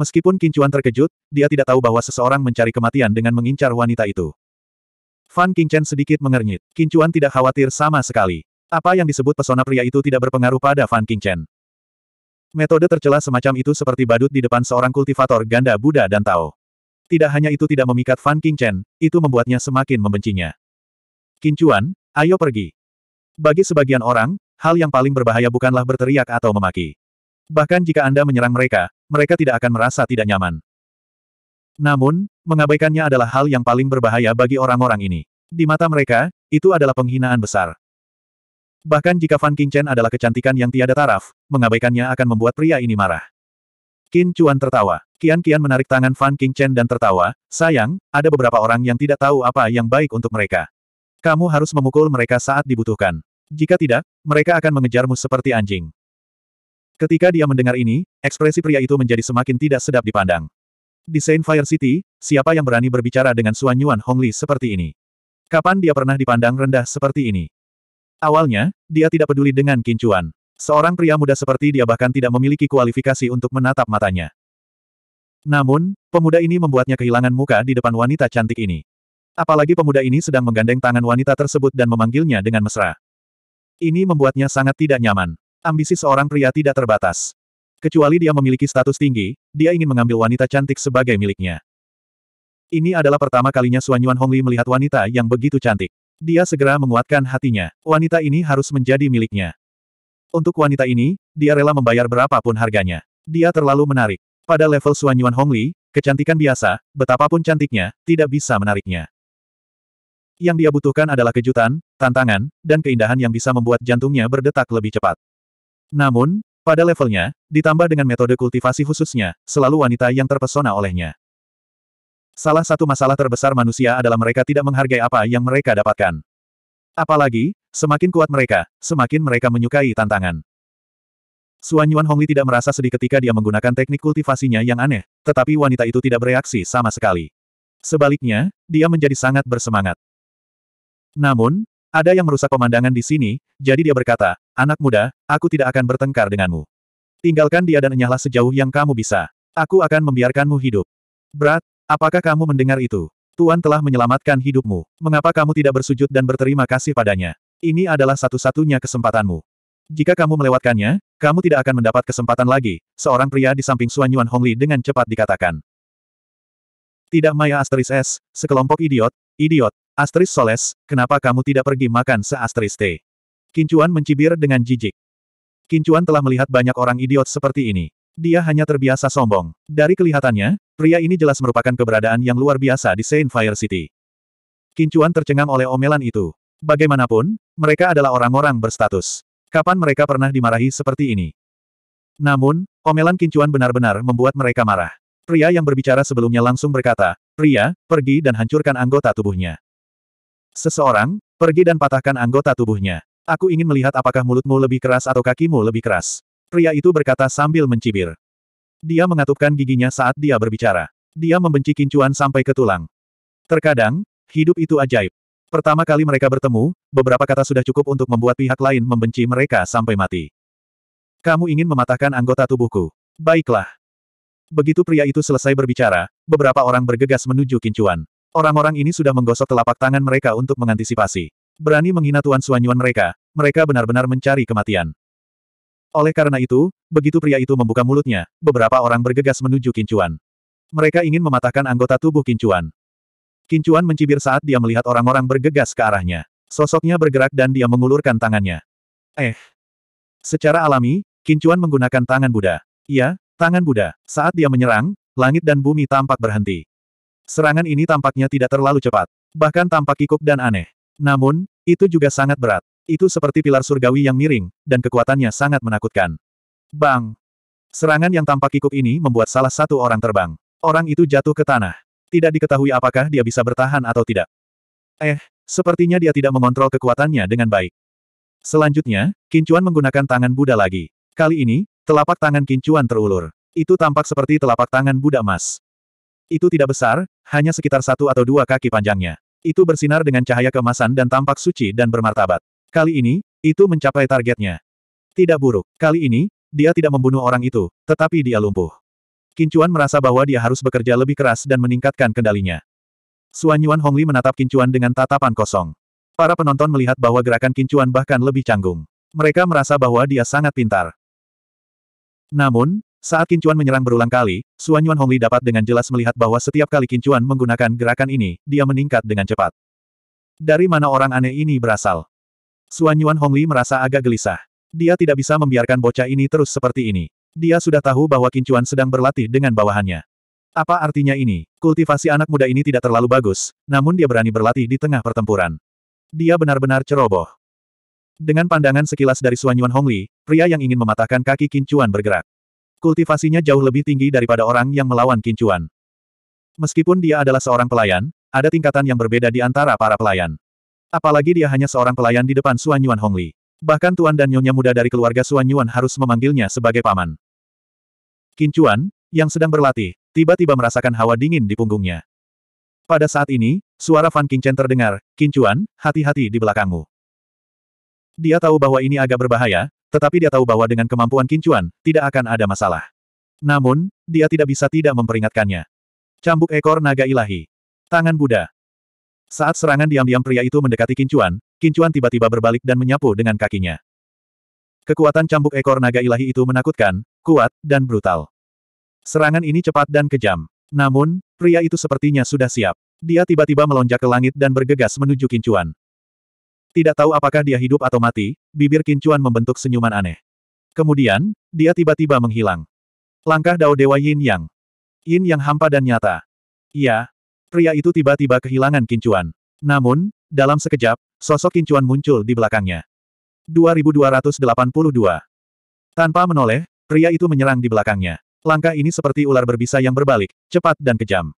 Meskipun Kincuan terkejut, dia tidak tahu bahwa seseorang mencari kematian dengan mengincar wanita itu. Fan Qingchen sedikit mengernyit. Kincuan tidak khawatir sama sekali. Apa yang disebut pesona pria itu tidak berpengaruh pada Fan Qingchen. Metode tercela semacam itu seperti badut di depan seorang kultivator ganda Buddha dan Tao. Tidak hanya itu tidak memikat Fan Qingchen, itu membuatnya semakin membencinya. Kincuan, ayo pergi. Bagi sebagian orang, hal yang paling berbahaya bukanlah berteriak atau memaki. Bahkan jika Anda menyerang mereka, mereka tidak akan merasa tidak nyaman. Namun, mengabaikannya adalah hal yang paling berbahaya bagi orang-orang ini. Di mata mereka, itu adalah penghinaan besar. Bahkan jika Fan Qingchen adalah kecantikan yang tiada taraf, mengabaikannya akan membuat pria ini marah. Qin Chuan tertawa. Kian-kian menarik tangan Fan Qingchen dan tertawa, sayang, ada beberapa orang yang tidak tahu apa yang baik untuk mereka. Kamu harus memukul mereka saat dibutuhkan. Jika tidak, mereka akan mengejarmu seperti anjing. Ketika dia mendengar ini, ekspresi pria itu menjadi semakin tidak sedap dipandang. Di Saint Fire City, siapa yang berani berbicara dengan Suan Yuan Hongli seperti ini? Kapan dia pernah dipandang rendah seperti ini? Awalnya, dia tidak peduli dengan kincuan. Seorang pria muda seperti dia bahkan tidak memiliki kualifikasi untuk menatap matanya. Namun, pemuda ini membuatnya kehilangan muka di depan wanita cantik ini. Apalagi pemuda ini sedang menggandeng tangan wanita tersebut dan memanggilnya dengan mesra. Ini membuatnya sangat tidak nyaman. Ambisi seorang pria tidak terbatas. Kecuali dia memiliki status tinggi, dia ingin mengambil wanita cantik sebagai miliknya. Ini adalah pertama kalinya Suanyuan Yuan Hongli melihat wanita yang begitu cantik. Dia segera menguatkan hatinya. Wanita ini harus menjadi miliknya. Untuk wanita ini, dia rela membayar berapapun harganya. Dia terlalu menarik. Pada level Suanyuan Yuan Hongli, kecantikan biasa, betapapun cantiknya, tidak bisa menariknya. Yang dia butuhkan adalah kejutan, tantangan, dan keindahan yang bisa membuat jantungnya berdetak lebih cepat. Namun, pada levelnya, ditambah dengan metode kultivasi khususnya, selalu wanita yang terpesona olehnya. Salah satu masalah terbesar manusia adalah mereka tidak menghargai apa yang mereka dapatkan. Apalagi, semakin kuat mereka, semakin mereka menyukai tantangan. Suan Yuan Hongli tidak merasa sedih ketika dia menggunakan teknik kultivasinya yang aneh, tetapi wanita itu tidak bereaksi sama sekali. Sebaliknya, dia menjadi sangat bersemangat. Namun, ada yang merusak pemandangan di sini, jadi dia berkata, anak muda, aku tidak akan bertengkar denganmu. Tinggalkan dia dan enyahlah sejauh yang kamu bisa. Aku akan membiarkanmu hidup. Brat, apakah kamu mendengar itu? Tuan telah menyelamatkan hidupmu. Mengapa kamu tidak bersujud dan berterima kasih padanya? Ini adalah satu-satunya kesempatanmu. Jika kamu melewatkannya, kamu tidak akan mendapat kesempatan lagi, seorang pria di samping Suan Yuan Hongli dengan cepat dikatakan. Tidak Maya asteris S, sekelompok idiot, idiot, Astris Soles, kenapa kamu tidak pergi makan se-Astris T? Kincuan mencibir dengan jijik. Kincuan telah melihat banyak orang idiot seperti ini. Dia hanya terbiasa sombong. Dari kelihatannya, pria ini jelas merupakan keberadaan yang luar biasa di Saint Fire City. Kincuan tercengang oleh omelan itu. Bagaimanapun, mereka adalah orang-orang berstatus. Kapan mereka pernah dimarahi seperti ini? Namun, omelan Kincuan benar-benar membuat mereka marah. Pria yang berbicara sebelumnya langsung berkata, Pria, pergi dan hancurkan anggota tubuhnya. Seseorang, pergi dan patahkan anggota tubuhnya. Aku ingin melihat apakah mulutmu lebih keras atau kakimu lebih keras. Pria itu berkata sambil mencibir. Dia mengatupkan giginya saat dia berbicara. Dia membenci kincuan sampai ke tulang. Terkadang, hidup itu ajaib. Pertama kali mereka bertemu, beberapa kata sudah cukup untuk membuat pihak lain membenci mereka sampai mati. Kamu ingin mematahkan anggota tubuhku. Baiklah. Begitu pria itu selesai berbicara, beberapa orang bergegas menuju kincuan. Orang-orang ini sudah menggosok telapak tangan mereka untuk mengantisipasi. Berani menghina Tuan Suanyuan mereka, mereka benar-benar mencari kematian. Oleh karena itu, begitu pria itu membuka mulutnya, beberapa orang bergegas menuju Kincuan. Mereka ingin mematahkan anggota tubuh Kincuan. Kincuan mencibir saat dia melihat orang-orang bergegas ke arahnya. Sosoknya bergerak dan dia mengulurkan tangannya. Eh. Secara alami, Kincuan menggunakan tangan Buddha. Iya, tangan Buddha. Saat dia menyerang, langit dan bumi tampak berhenti. Serangan ini tampaknya tidak terlalu cepat. Bahkan tampak kikuk dan aneh. Namun, itu juga sangat berat. Itu seperti pilar surgawi yang miring, dan kekuatannya sangat menakutkan. Bang! Serangan yang tampak kikuk ini membuat salah satu orang terbang. Orang itu jatuh ke tanah. Tidak diketahui apakah dia bisa bertahan atau tidak. Eh, sepertinya dia tidak mengontrol kekuatannya dengan baik. Selanjutnya, Kincuan menggunakan tangan Buddha lagi. Kali ini, telapak tangan Kincuan terulur. Itu tampak seperti telapak tangan Buddha emas. Itu tidak besar, hanya sekitar satu atau dua kaki panjangnya. Itu bersinar dengan cahaya kemasan dan tampak suci dan bermartabat. Kali ini, itu mencapai targetnya. Tidak buruk. Kali ini, dia tidak membunuh orang itu, tetapi dia lumpuh. Kincuan merasa bahwa dia harus bekerja lebih keras dan meningkatkan kendalinya. Suan Yuan Hongli menatap Kincuan dengan tatapan kosong. Para penonton melihat bahwa gerakan Kincuan bahkan lebih canggung. Mereka merasa bahwa dia sangat pintar. Namun, saat Kincuan menyerang berulang kali, Xuan Yuan Hongli dapat dengan jelas melihat bahwa setiap kali Kincuan menggunakan gerakan ini, dia meningkat dengan cepat. Dari mana orang aneh ini berasal? Xuan Yuan Hongli merasa agak gelisah. Dia tidak bisa membiarkan bocah ini terus seperti ini. Dia sudah tahu bahwa Kincuan sedang berlatih dengan bawahannya. Apa artinya ini? Kultivasi anak muda ini tidak terlalu bagus, namun dia berani berlatih di tengah pertempuran. Dia benar-benar ceroboh. Dengan pandangan sekilas dari Xuan Yuan Hongli, pria yang ingin mematahkan kaki Kincuan bergerak. Kultivasinya jauh lebih tinggi daripada orang yang melawan kincuan. Meskipun dia adalah seorang pelayan, ada tingkatan yang berbeda di antara para pelayan. Apalagi dia hanya seorang pelayan di depan Suan Yuan Hongli. Bahkan tuan dan nyonya muda dari keluarga Suan Yuan harus memanggilnya sebagai paman. Kincuan, yang sedang berlatih, tiba-tiba merasakan hawa dingin di punggungnya. Pada saat ini, suara Fan Qingchen terdengar, Kincuan, hati-hati di belakangmu. Dia tahu bahwa ini agak berbahaya, tetapi dia tahu bahwa dengan kemampuan kincuan, tidak akan ada masalah. Namun, dia tidak bisa tidak memperingatkannya. Cambuk ekor naga ilahi. Tangan Buddha. Saat serangan diam-diam pria itu mendekati kincuan, kincuan tiba-tiba berbalik dan menyapu dengan kakinya. Kekuatan cambuk ekor naga ilahi itu menakutkan, kuat, dan brutal. Serangan ini cepat dan kejam. Namun, pria itu sepertinya sudah siap. Dia tiba-tiba melonjak ke langit dan bergegas menuju kincuan. Tidak tahu apakah dia hidup atau mati, bibir Kincuan membentuk senyuman aneh. Kemudian, dia tiba-tiba menghilang. Langkah Dao Dewa Yin Yang. Yin Yang hampa dan nyata. Iya, pria itu tiba-tiba kehilangan Kincuan. Namun, dalam sekejap, sosok Kincuan muncul di belakangnya. 2282. Tanpa menoleh, pria itu menyerang di belakangnya. Langkah ini seperti ular berbisa yang berbalik, cepat dan kejam.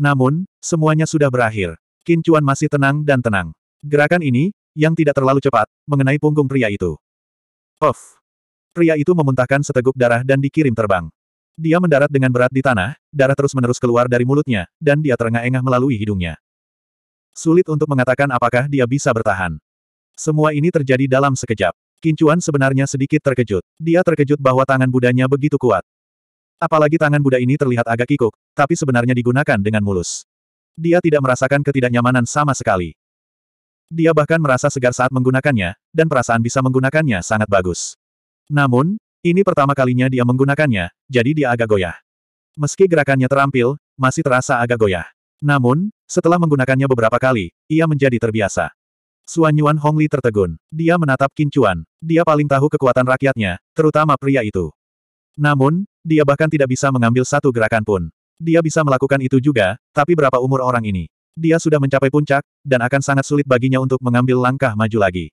Namun, semuanya sudah berakhir. Kincuan masih tenang dan tenang. Gerakan ini, yang tidak terlalu cepat, mengenai punggung pria itu. Puff! Pria itu memuntahkan seteguk darah dan dikirim terbang. Dia mendarat dengan berat di tanah, darah terus-menerus keluar dari mulutnya, dan dia terengah-engah melalui hidungnya. Sulit untuk mengatakan apakah dia bisa bertahan. Semua ini terjadi dalam sekejap. Kincuan sebenarnya sedikit terkejut. Dia terkejut bahwa tangan budanya begitu kuat. Apalagi tangan Buddha ini terlihat agak kikuk, tapi sebenarnya digunakan dengan mulus. Dia tidak merasakan ketidaknyamanan sama sekali. Dia bahkan merasa segar saat menggunakannya, dan perasaan bisa menggunakannya sangat bagus. Namun, ini pertama kalinya dia menggunakannya, jadi dia agak goyah. Meski gerakannya terampil, masih terasa agak goyah. Namun, setelah menggunakannya beberapa kali, ia menjadi terbiasa. Suan Yuan Hongli tertegun. Dia menatap Qin Chuan. Dia paling tahu kekuatan rakyatnya, terutama pria itu. Namun, dia bahkan tidak bisa mengambil satu gerakan pun. Dia bisa melakukan itu juga, tapi berapa umur orang ini? Dia sudah mencapai puncak, dan akan sangat sulit baginya untuk mengambil langkah maju lagi.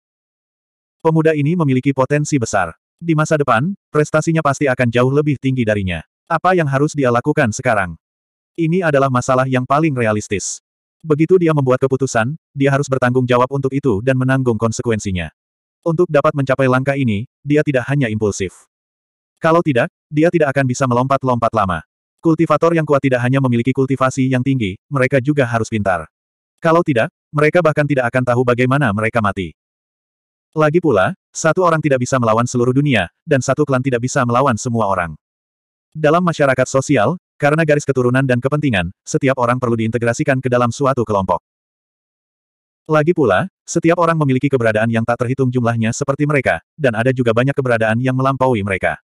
Pemuda ini memiliki potensi besar. Di masa depan, prestasinya pasti akan jauh lebih tinggi darinya. Apa yang harus dia lakukan sekarang? Ini adalah masalah yang paling realistis. Begitu dia membuat keputusan, dia harus bertanggung jawab untuk itu dan menanggung konsekuensinya. Untuk dapat mencapai langkah ini, dia tidak hanya impulsif. Kalau tidak, dia tidak akan bisa melompat-lompat lama. Kultivator yang kuat tidak hanya memiliki kultivasi yang tinggi, mereka juga harus pintar. Kalau tidak, mereka bahkan tidak akan tahu bagaimana mereka mati. Lagi pula, satu orang tidak bisa melawan seluruh dunia, dan satu klan tidak bisa melawan semua orang. Dalam masyarakat sosial, karena garis keturunan dan kepentingan, setiap orang perlu diintegrasikan ke dalam suatu kelompok. Lagi pula, setiap orang memiliki keberadaan yang tak terhitung jumlahnya seperti mereka, dan ada juga banyak keberadaan yang melampaui mereka.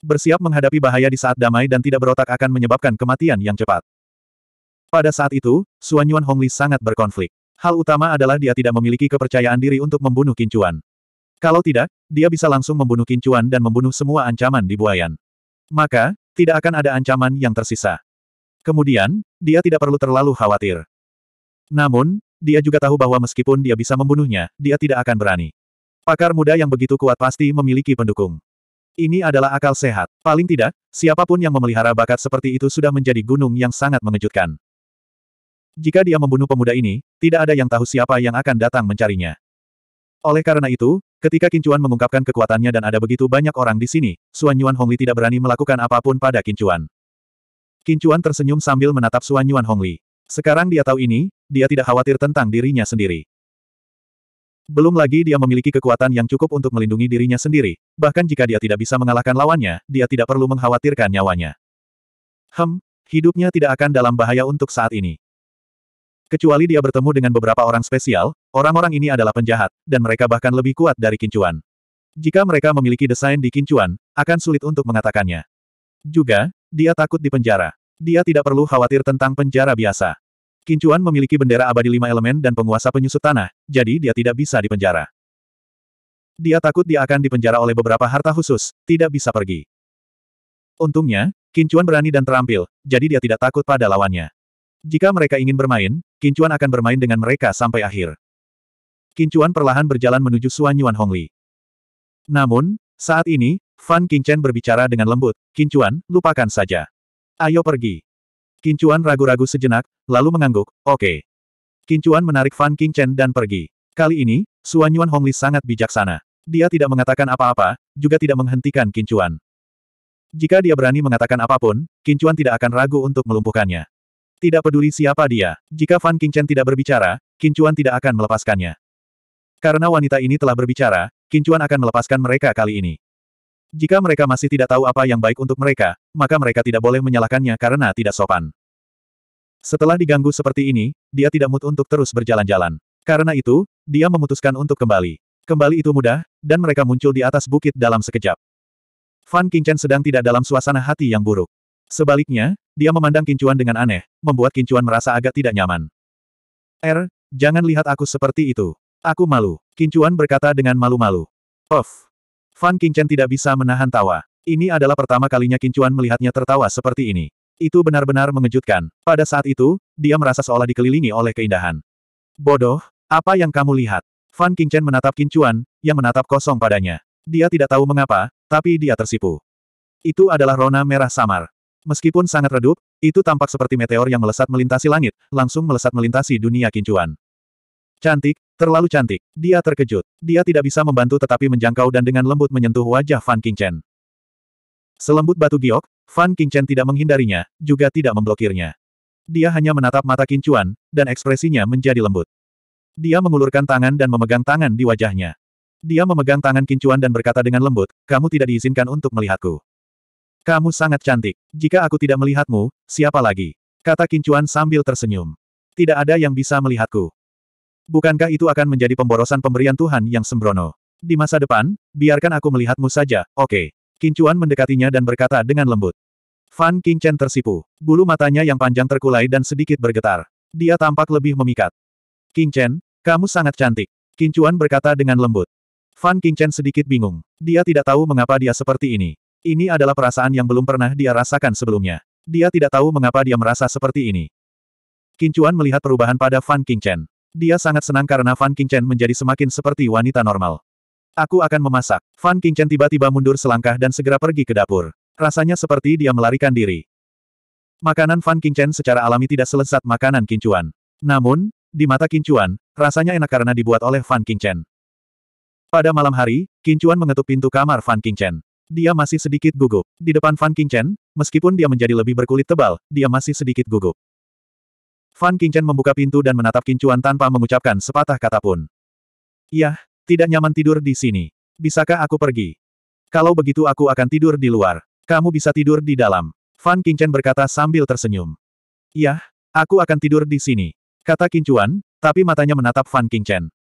Bersiap menghadapi bahaya di saat damai dan tidak berotak akan menyebabkan kematian yang cepat. Pada saat itu, Xuan Yuan Hongli sangat berkonflik. Hal utama adalah dia tidak memiliki kepercayaan diri untuk membunuh Kincuan. Kalau tidak, dia bisa langsung membunuh Kincuan dan membunuh semua ancaman di buayan. Maka, tidak akan ada ancaman yang tersisa. Kemudian, dia tidak perlu terlalu khawatir. Namun, dia juga tahu bahwa meskipun dia bisa membunuhnya, dia tidak akan berani. Pakar muda yang begitu kuat pasti memiliki pendukung. Ini adalah akal sehat. Paling tidak, siapapun yang memelihara bakat seperti itu sudah menjadi gunung yang sangat mengejutkan. Jika dia membunuh pemuda ini, tidak ada yang tahu siapa yang akan datang mencarinya. Oleh karena itu, ketika Kincuan mengungkapkan kekuatannya dan ada begitu banyak orang di sini, Suan Yuan Hongli tidak berani melakukan apapun pada Kincuan. Kincuan tersenyum sambil menatap Suan Yuan Hongli. Sekarang dia tahu ini, dia tidak khawatir tentang dirinya sendiri. Belum lagi dia memiliki kekuatan yang cukup untuk melindungi dirinya sendiri, bahkan jika dia tidak bisa mengalahkan lawannya, dia tidak perlu mengkhawatirkan nyawanya. Hem, hidupnya tidak akan dalam bahaya untuk saat ini. Kecuali dia bertemu dengan beberapa orang spesial, orang-orang ini adalah penjahat, dan mereka bahkan lebih kuat dari kincuan. Jika mereka memiliki desain di kincuan, akan sulit untuk mengatakannya. Juga, dia takut di penjara. Dia tidak perlu khawatir tentang penjara biasa. Kincuan memiliki bendera abadi lima elemen dan penguasa penyusut tanah, jadi dia tidak bisa dipenjara. Dia takut dia akan dipenjara oleh beberapa harta khusus, tidak bisa pergi. Untungnya, Kincuan berani dan terampil, jadi dia tidak takut pada lawannya. Jika mereka ingin bermain, Kincuan akan bermain dengan mereka sampai akhir. Kincuan perlahan berjalan menuju Suan Yuan Hongli. Namun, saat ini, Fan Qingchen berbicara dengan lembut, Kincuan, lupakan saja. Ayo pergi. Kincuan ragu-ragu sejenak, lalu mengangguk, oke. Okay. Kincuan menarik Fan King dan pergi. Kali ini, Suan Yuan Hongli sangat bijaksana. Dia tidak mengatakan apa-apa, juga tidak menghentikan Kincuan. Jika dia berani mengatakan apapun, Kincuan tidak akan ragu untuk melumpuhkannya. Tidak peduli siapa dia, jika Fan Qingchen tidak berbicara, Kincuan tidak akan melepaskannya. Karena wanita ini telah berbicara, Kincuan akan melepaskan mereka kali ini. Jika mereka masih tidak tahu apa yang baik untuk mereka, maka mereka tidak boleh menyalahkannya karena tidak sopan. Setelah diganggu seperti ini, dia tidak mood untuk terus berjalan-jalan. Karena itu, dia memutuskan untuk kembali. Kembali itu mudah, dan mereka muncul di atas bukit dalam sekejap. Fan Qingchen sedang tidak dalam suasana hati yang buruk. Sebaliknya, dia memandang Kincuan dengan aneh, membuat Kincuan merasa agak tidak nyaman. Er, jangan lihat aku seperti itu. Aku malu, Kincuan berkata dengan malu-malu. Of, Fan Qingchen tidak bisa menahan tawa. Ini adalah pertama kalinya Kincuan melihatnya tertawa seperti ini. Itu benar-benar mengejutkan. Pada saat itu, dia merasa seolah dikelilingi oleh keindahan. Bodoh, apa yang kamu lihat? Fan Qingchen menatap Kincuan, yang menatap kosong padanya. Dia tidak tahu mengapa, tapi dia tersipu. Itu adalah rona merah samar. Meskipun sangat redup, itu tampak seperti meteor yang melesat melintasi langit, langsung melesat melintasi dunia Kincuan. Cantik, terlalu cantik. Dia terkejut. Dia tidak bisa membantu tetapi menjangkau dan dengan lembut menyentuh wajah Fan Qingchen. Selembut batu giok, Fan Qingchen tidak menghindarinya, juga tidak memblokirnya. Dia hanya menatap mata Kincuan, dan ekspresinya menjadi lembut. Dia mengulurkan tangan dan memegang tangan di wajahnya. Dia memegang tangan Kincuan dan berkata dengan lembut, kamu tidak diizinkan untuk melihatku. Kamu sangat cantik. Jika aku tidak melihatmu, siapa lagi? Kata Kincuan sambil tersenyum. Tidak ada yang bisa melihatku. Bukankah itu akan menjadi pemborosan pemberian Tuhan yang sembrono? Di masa depan, biarkan aku melihatmu saja, oke. Okay. Kincuan mendekatinya dan berkata dengan lembut. Fan Qingchen tersipu. Bulu matanya yang panjang terkulai dan sedikit bergetar. Dia tampak lebih memikat. Qingchen, kamu sangat cantik. Kincuan berkata dengan lembut. Fan Qingchen sedikit bingung. Dia tidak tahu mengapa dia seperti ini. Ini adalah perasaan yang belum pernah dia rasakan sebelumnya. Dia tidak tahu mengapa dia merasa seperti ini. Kincuan melihat perubahan pada Fan Qingchen. Dia sangat senang karena Fan Qingchen menjadi semakin seperti wanita normal. Aku akan memasak. Fan Qingchen tiba-tiba mundur selangkah dan segera pergi ke dapur. Rasanya seperti dia melarikan diri. Makanan Fan Qingchen secara alami tidak selesat makanan kincuan. Namun, di mata kincuan, rasanya enak karena dibuat oleh Fan Qingchen. Pada malam hari, Kincuan mengetuk pintu kamar Fan Qingchen. Dia masih sedikit gugup. Di depan Fan Qingchen, meskipun dia menjadi lebih berkulit tebal, dia masih sedikit gugup. Fan Qingchen membuka pintu dan menatap Kincuan tanpa mengucapkan sepatah kata pun. Yah, tidak nyaman tidur di sini. Bisakah aku pergi? Kalau begitu aku akan tidur di luar. Kamu bisa tidur di dalam. Fan Qingchen berkata sambil tersenyum. Yah, aku akan tidur di sini. Kata Kincuan, tapi matanya menatap Fan Qingchen.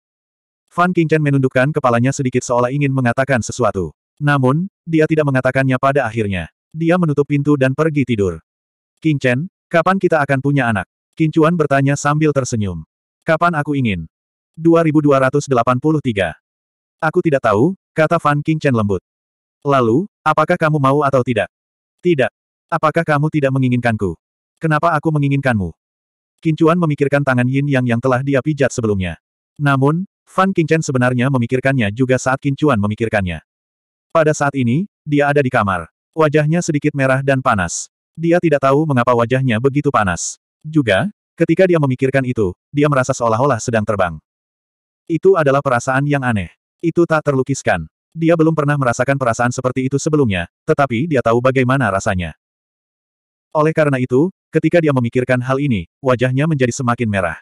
Fan Qingchen menundukkan kepalanya sedikit seolah ingin mengatakan sesuatu. Namun, dia tidak mengatakannya pada akhirnya. Dia menutup pintu dan pergi tidur. Qingchen, kapan kita akan punya anak? Kincuan bertanya sambil tersenyum. Kapan aku ingin? 2283. Aku tidak tahu, kata Fan Qingchen lembut. Lalu, apakah kamu mau atau tidak? Tidak. Apakah kamu tidak menginginkanku? Kenapa aku menginginkanmu? Kincuan memikirkan tangan Yin Yang yang telah dia pijat sebelumnya. Namun, Fan Qingchen sebenarnya memikirkannya juga saat Kincuan memikirkannya. Pada saat ini, dia ada di kamar. Wajahnya sedikit merah dan panas. Dia tidak tahu mengapa wajahnya begitu panas. Juga, ketika dia memikirkan itu, dia merasa seolah-olah sedang terbang. Itu adalah perasaan yang aneh. Itu tak terlukiskan. Dia belum pernah merasakan perasaan seperti itu sebelumnya, tetapi dia tahu bagaimana rasanya. Oleh karena itu, ketika dia memikirkan hal ini, wajahnya menjadi semakin merah.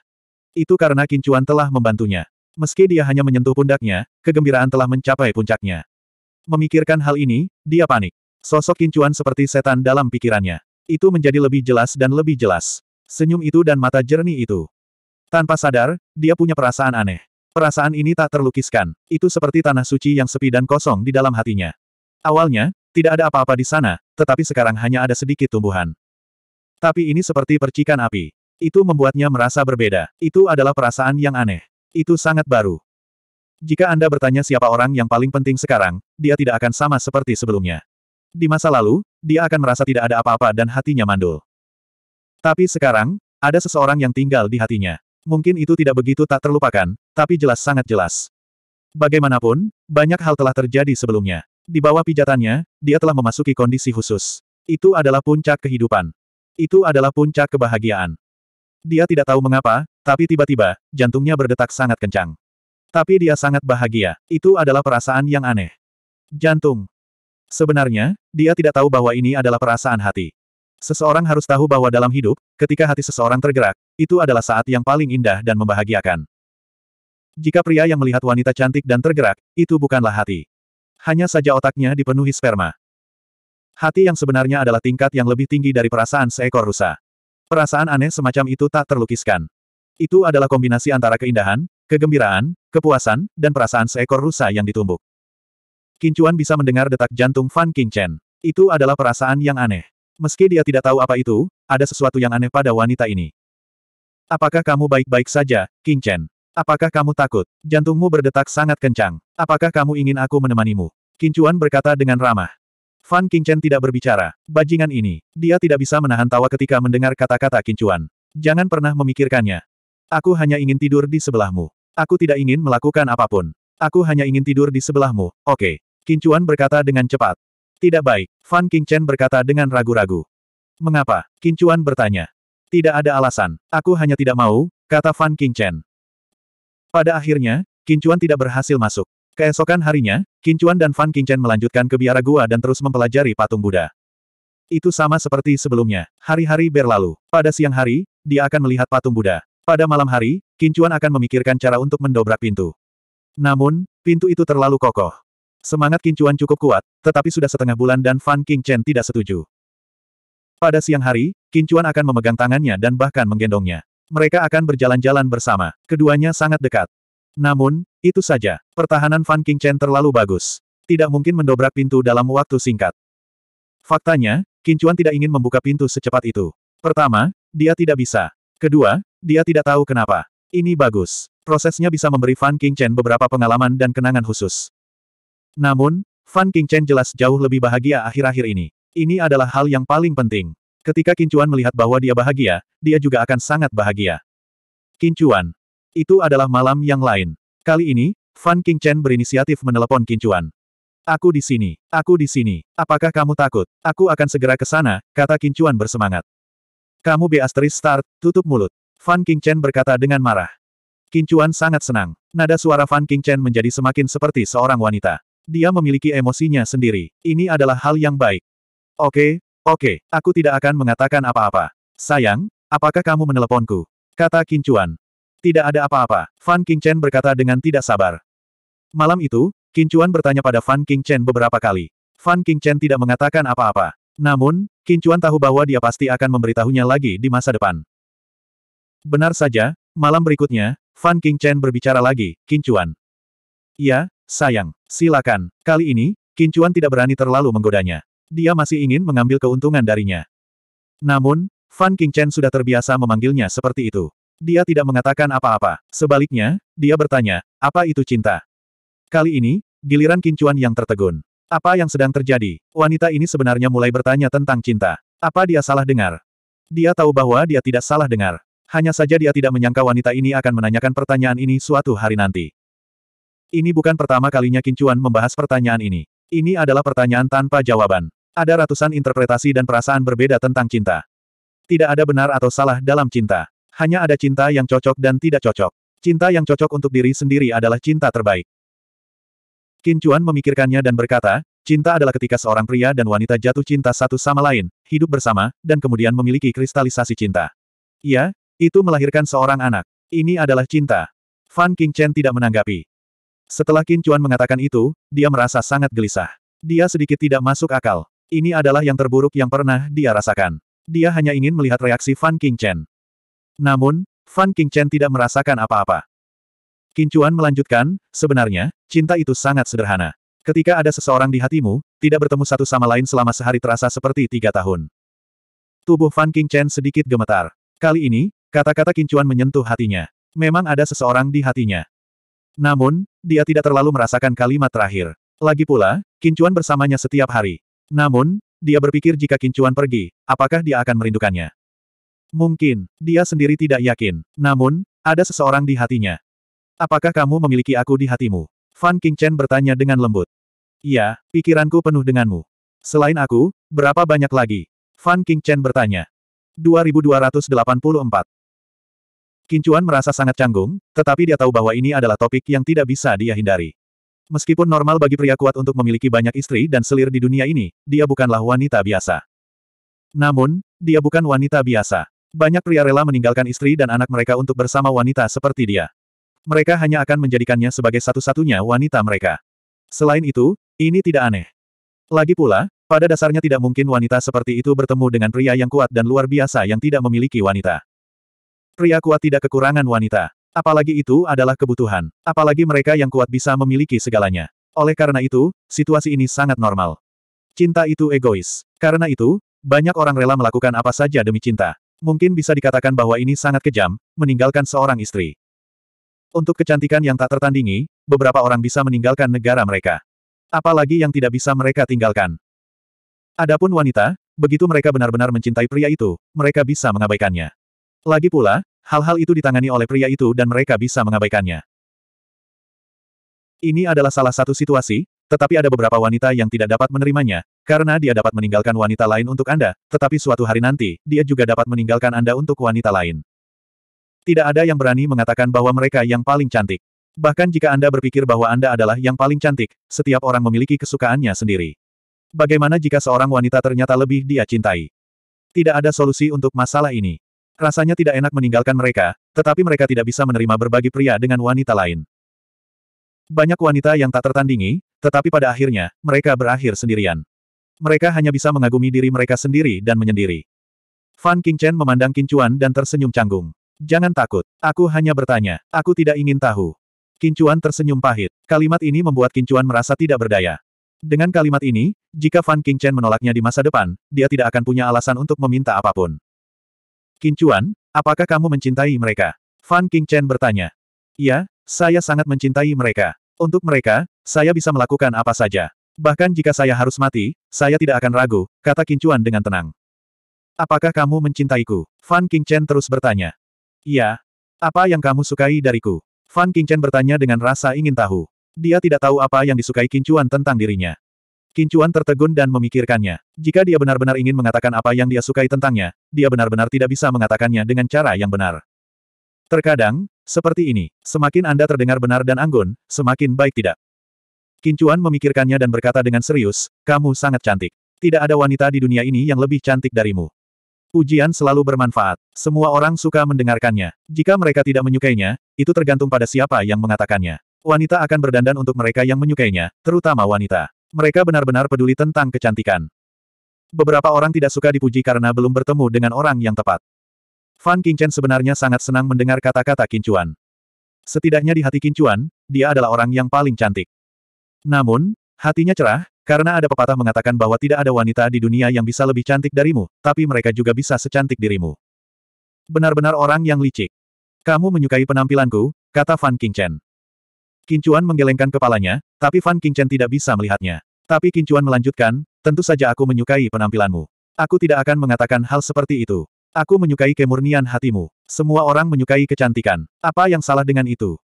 Itu karena Kincuan telah membantunya. Meski dia hanya menyentuh pundaknya, kegembiraan telah mencapai puncaknya. Memikirkan hal ini, dia panik. Sosok Kincuan seperti setan dalam pikirannya. Itu menjadi lebih jelas dan lebih jelas. Senyum itu dan mata jernih itu. Tanpa sadar, dia punya perasaan aneh. Perasaan ini tak terlukiskan. Itu seperti tanah suci yang sepi dan kosong di dalam hatinya. Awalnya, tidak ada apa-apa di sana, tetapi sekarang hanya ada sedikit tumbuhan. Tapi ini seperti percikan api. Itu membuatnya merasa berbeda. Itu adalah perasaan yang aneh. Itu sangat baru. Jika Anda bertanya siapa orang yang paling penting sekarang, dia tidak akan sama seperti sebelumnya. Di masa lalu, dia akan merasa tidak ada apa-apa dan hatinya mandul. Tapi sekarang, ada seseorang yang tinggal di hatinya. Mungkin itu tidak begitu tak terlupakan, tapi jelas sangat jelas. Bagaimanapun, banyak hal telah terjadi sebelumnya. Di bawah pijatannya, dia telah memasuki kondisi khusus. Itu adalah puncak kehidupan. Itu adalah puncak kebahagiaan. Dia tidak tahu mengapa, tapi tiba-tiba, jantungnya berdetak sangat kencang. Tapi dia sangat bahagia. Itu adalah perasaan yang aneh. Jantung. Sebenarnya, dia tidak tahu bahwa ini adalah perasaan hati. Seseorang harus tahu bahwa dalam hidup, ketika hati seseorang tergerak, itu adalah saat yang paling indah dan membahagiakan. Jika pria yang melihat wanita cantik dan tergerak, itu bukanlah hati. Hanya saja otaknya dipenuhi sperma. Hati yang sebenarnya adalah tingkat yang lebih tinggi dari perasaan seekor rusa. Perasaan aneh semacam itu tak terlukiskan. Itu adalah kombinasi antara keindahan, kegembiraan, kepuasan, dan perasaan seekor rusa yang ditumbuk. Kincuan bisa mendengar detak jantung Fan Qingchen. Itu adalah perasaan yang aneh. Meski dia tidak tahu apa itu, ada sesuatu yang aneh pada wanita ini. Apakah kamu baik-baik saja, King Chen? Apakah kamu takut? Jantungmu berdetak sangat kencang. Apakah kamu ingin aku menemanimu? Chuan berkata dengan ramah. Fan King Chen tidak berbicara. Bajingan ini, dia tidak bisa menahan tawa ketika mendengar kata-kata Chuan. Jangan pernah memikirkannya. Aku hanya ingin tidur di sebelahmu. Aku tidak ingin melakukan apapun. Aku hanya ingin tidur di sebelahmu, oke. Okay. Chuan berkata dengan cepat. Tidak baik, Fan King Chen berkata dengan ragu-ragu. Mengapa? Kincuan bertanya. Tidak ada alasan, aku hanya tidak mau, kata Fan King Chen. Pada akhirnya, Kincuan tidak berhasil masuk. Keesokan harinya, Kincuan dan Fan King Chen melanjutkan ke biara gua dan terus mempelajari patung Buddha. Itu sama seperti sebelumnya, hari-hari berlalu. Pada siang hari, dia akan melihat patung Buddha. Pada malam hari, Kincuan akan memikirkan cara untuk mendobrak pintu. Namun, pintu itu terlalu kokoh. Semangat Kincuan cukup kuat, tetapi sudah setengah bulan dan Fan King Chen tidak setuju. Pada siang hari, Kincuan akan memegang tangannya dan bahkan menggendongnya. Mereka akan berjalan-jalan bersama. Keduanya sangat dekat. Namun, itu saja. Pertahanan Fan King Chen terlalu bagus. Tidak mungkin mendobrak pintu dalam waktu singkat. Faktanya, Kincuan tidak ingin membuka pintu secepat itu. Pertama, dia tidak bisa. Kedua, dia tidak tahu kenapa. Ini bagus. Prosesnya bisa memberi Fan King Chen beberapa pengalaman dan kenangan khusus. Namun, Fan Qingchen jelas jauh lebih bahagia akhir-akhir ini. Ini adalah hal yang paling penting. Ketika Kincuan melihat bahwa dia bahagia, dia juga akan sangat bahagia. Kincuan. Itu adalah malam yang lain. Kali ini, Fan Qingchen berinisiatif menelepon Kincuan. Aku di sini, aku di sini. Apakah kamu takut? Aku akan segera ke sana, kata Kincuan bersemangat. Kamu be asteris start, tutup mulut. Fan Qingchen berkata dengan marah. Kincuan sangat senang. Nada suara Fan Qingchen menjadi semakin seperti seorang wanita. Dia memiliki emosinya sendiri. Ini adalah hal yang baik. Oke, oke, aku tidak akan mengatakan apa-apa. Sayang, apakah kamu meneleponku? Kata Kincuan. Tidak ada apa-apa, Fan Qingchen berkata dengan tidak sabar. Malam itu, Kincuan bertanya pada Fan Qingchen beberapa kali. Fan Qingchen tidak mengatakan apa-apa. Namun, Kincuan tahu bahwa dia pasti akan memberitahunya lagi di masa depan. Benar saja, malam berikutnya, Fan Qingchen berbicara lagi, Kincuan. Ya, Sayang, silakan. Kali ini, Kincuan tidak berani terlalu menggodanya. Dia masih ingin mengambil keuntungan darinya. Namun, Fan Qingchen sudah terbiasa memanggilnya seperti itu. Dia tidak mengatakan apa-apa. Sebaliknya, dia bertanya, apa itu cinta? Kali ini, giliran Kincuan yang tertegun. Apa yang sedang terjadi? Wanita ini sebenarnya mulai bertanya tentang cinta. Apa dia salah dengar? Dia tahu bahwa dia tidak salah dengar. Hanya saja dia tidak menyangka wanita ini akan menanyakan pertanyaan ini suatu hari nanti. Ini bukan pertama kalinya Kincuan membahas pertanyaan ini. Ini adalah pertanyaan tanpa jawaban. Ada ratusan interpretasi dan perasaan berbeda tentang cinta. Tidak ada benar atau salah dalam cinta. Hanya ada cinta yang cocok dan tidak cocok. Cinta yang cocok untuk diri sendiri adalah cinta terbaik. Kincuan memikirkannya dan berkata, Cinta adalah ketika seorang pria dan wanita jatuh cinta satu sama lain, hidup bersama, dan kemudian memiliki kristalisasi cinta. Ya, itu melahirkan seorang anak. Ini adalah cinta. Fan Chen tidak menanggapi. Setelah Qin Chuan mengatakan itu, dia merasa sangat gelisah. Dia sedikit tidak masuk akal. Ini adalah yang terburuk yang pernah dia rasakan. Dia hanya ingin melihat reaksi Fan King Chen. Namun, Fan King Chen tidak merasakan apa-apa. Qin Chuan melanjutkan, sebenarnya, cinta itu sangat sederhana. Ketika ada seseorang di hatimu, tidak bertemu satu sama lain selama sehari terasa seperti tiga tahun. Tubuh Fan King Chen sedikit gemetar. Kali ini, kata-kata Qin Chuan menyentuh hatinya. Memang ada seseorang di hatinya. Namun, dia tidak terlalu merasakan kalimat terakhir. Lagi pula, Kincuan bersamanya setiap hari. Namun, dia berpikir jika Kincuan pergi, apakah dia akan merindukannya? Mungkin, dia sendiri tidak yakin. Namun, ada seseorang di hatinya. Apakah kamu memiliki aku di hatimu? Fan Qingchen bertanya dengan lembut. Iya, pikiranku penuh denganmu. Selain aku, berapa banyak lagi? Fan Qingchen bertanya. 2284. Kincuan merasa sangat canggung, tetapi dia tahu bahwa ini adalah topik yang tidak bisa dia hindari. Meskipun normal bagi pria kuat untuk memiliki banyak istri dan selir di dunia ini, dia bukanlah wanita biasa. Namun, dia bukan wanita biasa. Banyak pria rela meninggalkan istri dan anak mereka untuk bersama wanita seperti dia. Mereka hanya akan menjadikannya sebagai satu-satunya wanita mereka. Selain itu, ini tidak aneh. Lagi pula, pada dasarnya tidak mungkin wanita seperti itu bertemu dengan pria yang kuat dan luar biasa yang tidak memiliki wanita. Pria kuat tidak kekurangan wanita. Apalagi itu adalah kebutuhan. Apalagi mereka yang kuat bisa memiliki segalanya. Oleh karena itu, situasi ini sangat normal. Cinta itu egois. Karena itu, banyak orang rela melakukan apa saja demi cinta. Mungkin bisa dikatakan bahwa ini sangat kejam, meninggalkan seorang istri. Untuk kecantikan yang tak tertandingi, beberapa orang bisa meninggalkan negara mereka. Apalagi yang tidak bisa mereka tinggalkan. Adapun wanita, begitu mereka benar-benar mencintai pria itu, mereka bisa mengabaikannya. Lagi pula, hal-hal itu ditangani oleh pria itu dan mereka bisa mengabaikannya. Ini adalah salah satu situasi, tetapi ada beberapa wanita yang tidak dapat menerimanya, karena dia dapat meninggalkan wanita lain untuk Anda, tetapi suatu hari nanti, dia juga dapat meninggalkan Anda untuk wanita lain. Tidak ada yang berani mengatakan bahwa mereka yang paling cantik. Bahkan jika Anda berpikir bahwa Anda adalah yang paling cantik, setiap orang memiliki kesukaannya sendiri. Bagaimana jika seorang wanita ternyata lebih dia cintai? Tidak ada solusi untuk masalah ini. Rasanya tidak enak meninggalkan mereka, tetapi mereka tidak bisa menerima berbagi pria dengan wanita lain. Banyak wanita yang tak tertandingi, tetapi pada akhirnya, mereka berakhir sendirian. Mereka hanya bisa mengagumi diri mereka sendiri dan menyendiri. Fan Qingchen memandang Kincuan dan tersenyum canggung. Jangan takut, aku hanya bertanya, aku tidak ingin tahu. Kincuan tersenyum pahit. Kalimat ini membuat Kincuan merasa tidak berdaya. Dengan kalimat ini, jika Fan Qingchen menolaknya di masa depan, dia tidak akan punya alasan untuk meminta apapun. Kincuan, apakah kamu mencintai mereka? Fan King Chen bertanya. Ya, saya sangat mencintai mereka. Untuk mereka, saya bisa melakukan apa saja. Bahkan jika saya harus mati, saya tidak akan ragu, kata Kincuan dengan tenang. Apakah kamu mencintaiku? Fan King Chen terus bertanya. Ya. Apa yang kamu sukai dariku? Fan King Chen bertanya dengan rasa ingin tahu. Dia tidak tahu apa yang disukai Kincuan tentang dirinya. Kincuan tertegun dan memikirkannya. Jika dia benar-benar ingin mengatakan apa yang dia sukai tentangnya, dia benar-benar tidak bisa mengatakannya dengan cara yang benar. Terkadang, seperti ini, semakin Anda terdengar benar dan anggun, semakin baik tidak. Kincuan memikirkannya dan berkata dengan serius, kamu sangat cantik. Tidak ada wanita di dunia ini yang lebih cantik darimu. Ujian selalu bermanfaat. Semua orang suka mendengarkannya. Jika mereka tidak menyukainya, itu tergantung pada siapa yang mengatakannya wanita akan berdandan untuk mereka yang menyukainya, terutama wanita. Mereka benar-benar peduli tentang kecantikan. Beberapa orang tidak suka dipuji karena belum bertemu dengan orang yang tepat. Fan Qingchen sebenarnya sangat senang mendengar kata-kata Kincuan. Setidaknya di hati Kincuan, dia adalah orang yang paling cantik. Namun, hatinya cerah, karena ada pepatah mengatakan bahwa tidak ada wanita di dunia yang bisa lebih cantik darimu, tapi mereka juga bisa secantik dirimu. Benar-benar orang yang licik. Kamu menyukai penampilanku, kata Fan Qingchen. Kincuan menggelengkan kepalanya, tapi Fan Qingchen tidak bisa melihatnya. Tapi Kincuan melanjutkan, tentu saja aku menyukai penampilanmu. Aku tidak akan mengatakan hal seperti itu. Aku menyukai kemurnian hatimu. Semua orang menyukai kecantikan. Apa yang salah dengan itu?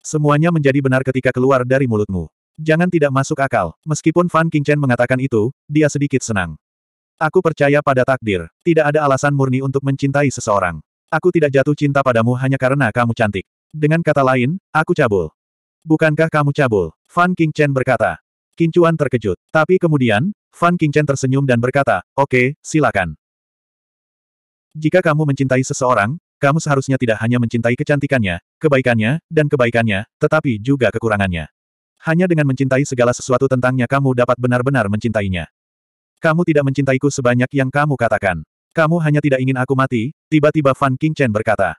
Semuanya menjadi benar ketika keluar dari mulutmu. Jangan tidak masuk akal. Meskipun Fan Qingchen mengatakan itu, dia sedikit senang. Aku percaya pada takdir. Tidak ada alasan murni untuk mencintai seseorang. Aku tidak jatuh cinta padamu hanya karena kamu cantik. Dengan kata lain, aku cabul. Bukankah kamu cabul? Fan Chen berkata. Kincuan terkejut. Tapi kemudian, Fan Chen tersenyum dan berkata, oke, silakan. Jika kamu mencintai seseorang, kamu seharusnya tidak hanya mencintai kecantikannya, kebaikannya, dan kebaikannya, tetapi juga kekurangannya. Hanya dengan mencintai segala sesuatu tentangnya kamu dapat benar-benar mencintainya. Kamu tidak mencintaiku sebanyak yang kamu katakan. Kamu hanya tidak ingin aku mati, tiba-tiba Fan Chen berkata.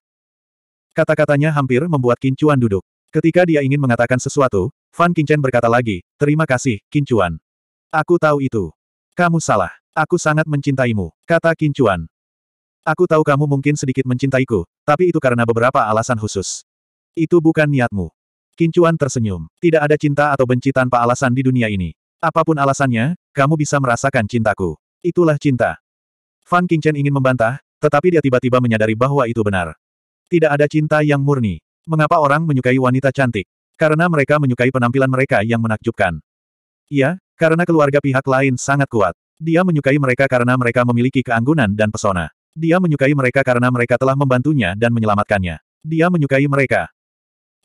Kata-katanya hampir membuat Kincuan duduk. Ketika dia ingin mengatakan sesuatu, Fan Qingchen berkata lagi, terima kasih, Kincuan. Aku tahu itu. Kamu salah. Aku sangat mencintaimu, kata Kincuan. Aku tahu kamu mungkin sedikit mencintaiku, tapi itu karena beberapa alasan khusus. Itu bukan niatmu. Kincuan tersenyum. Tidak ada cinta atau benci tanpa alasan di dunia ini. Apapun alasannya, kamu bisa merasakan cintaku. Itulah cinta. Fan Qingchen ingin membantah, tetapi dia tiba-tiba menyadari bahwa itu benar. Tidak ada cinta yang murni. Mengapa orang menyukai wanita cantik? Karena mereka menyukai penampilan mereka yang menakjubkan. Iya, karena keluarga pihak lain sangat kuat. Dia menyukai mereka karena mereka memiliki keanggunan dan pesona. Dia menyukai mereka karena mereka telah membantunya dan menyelamatkannya. Dia menyukai mereka.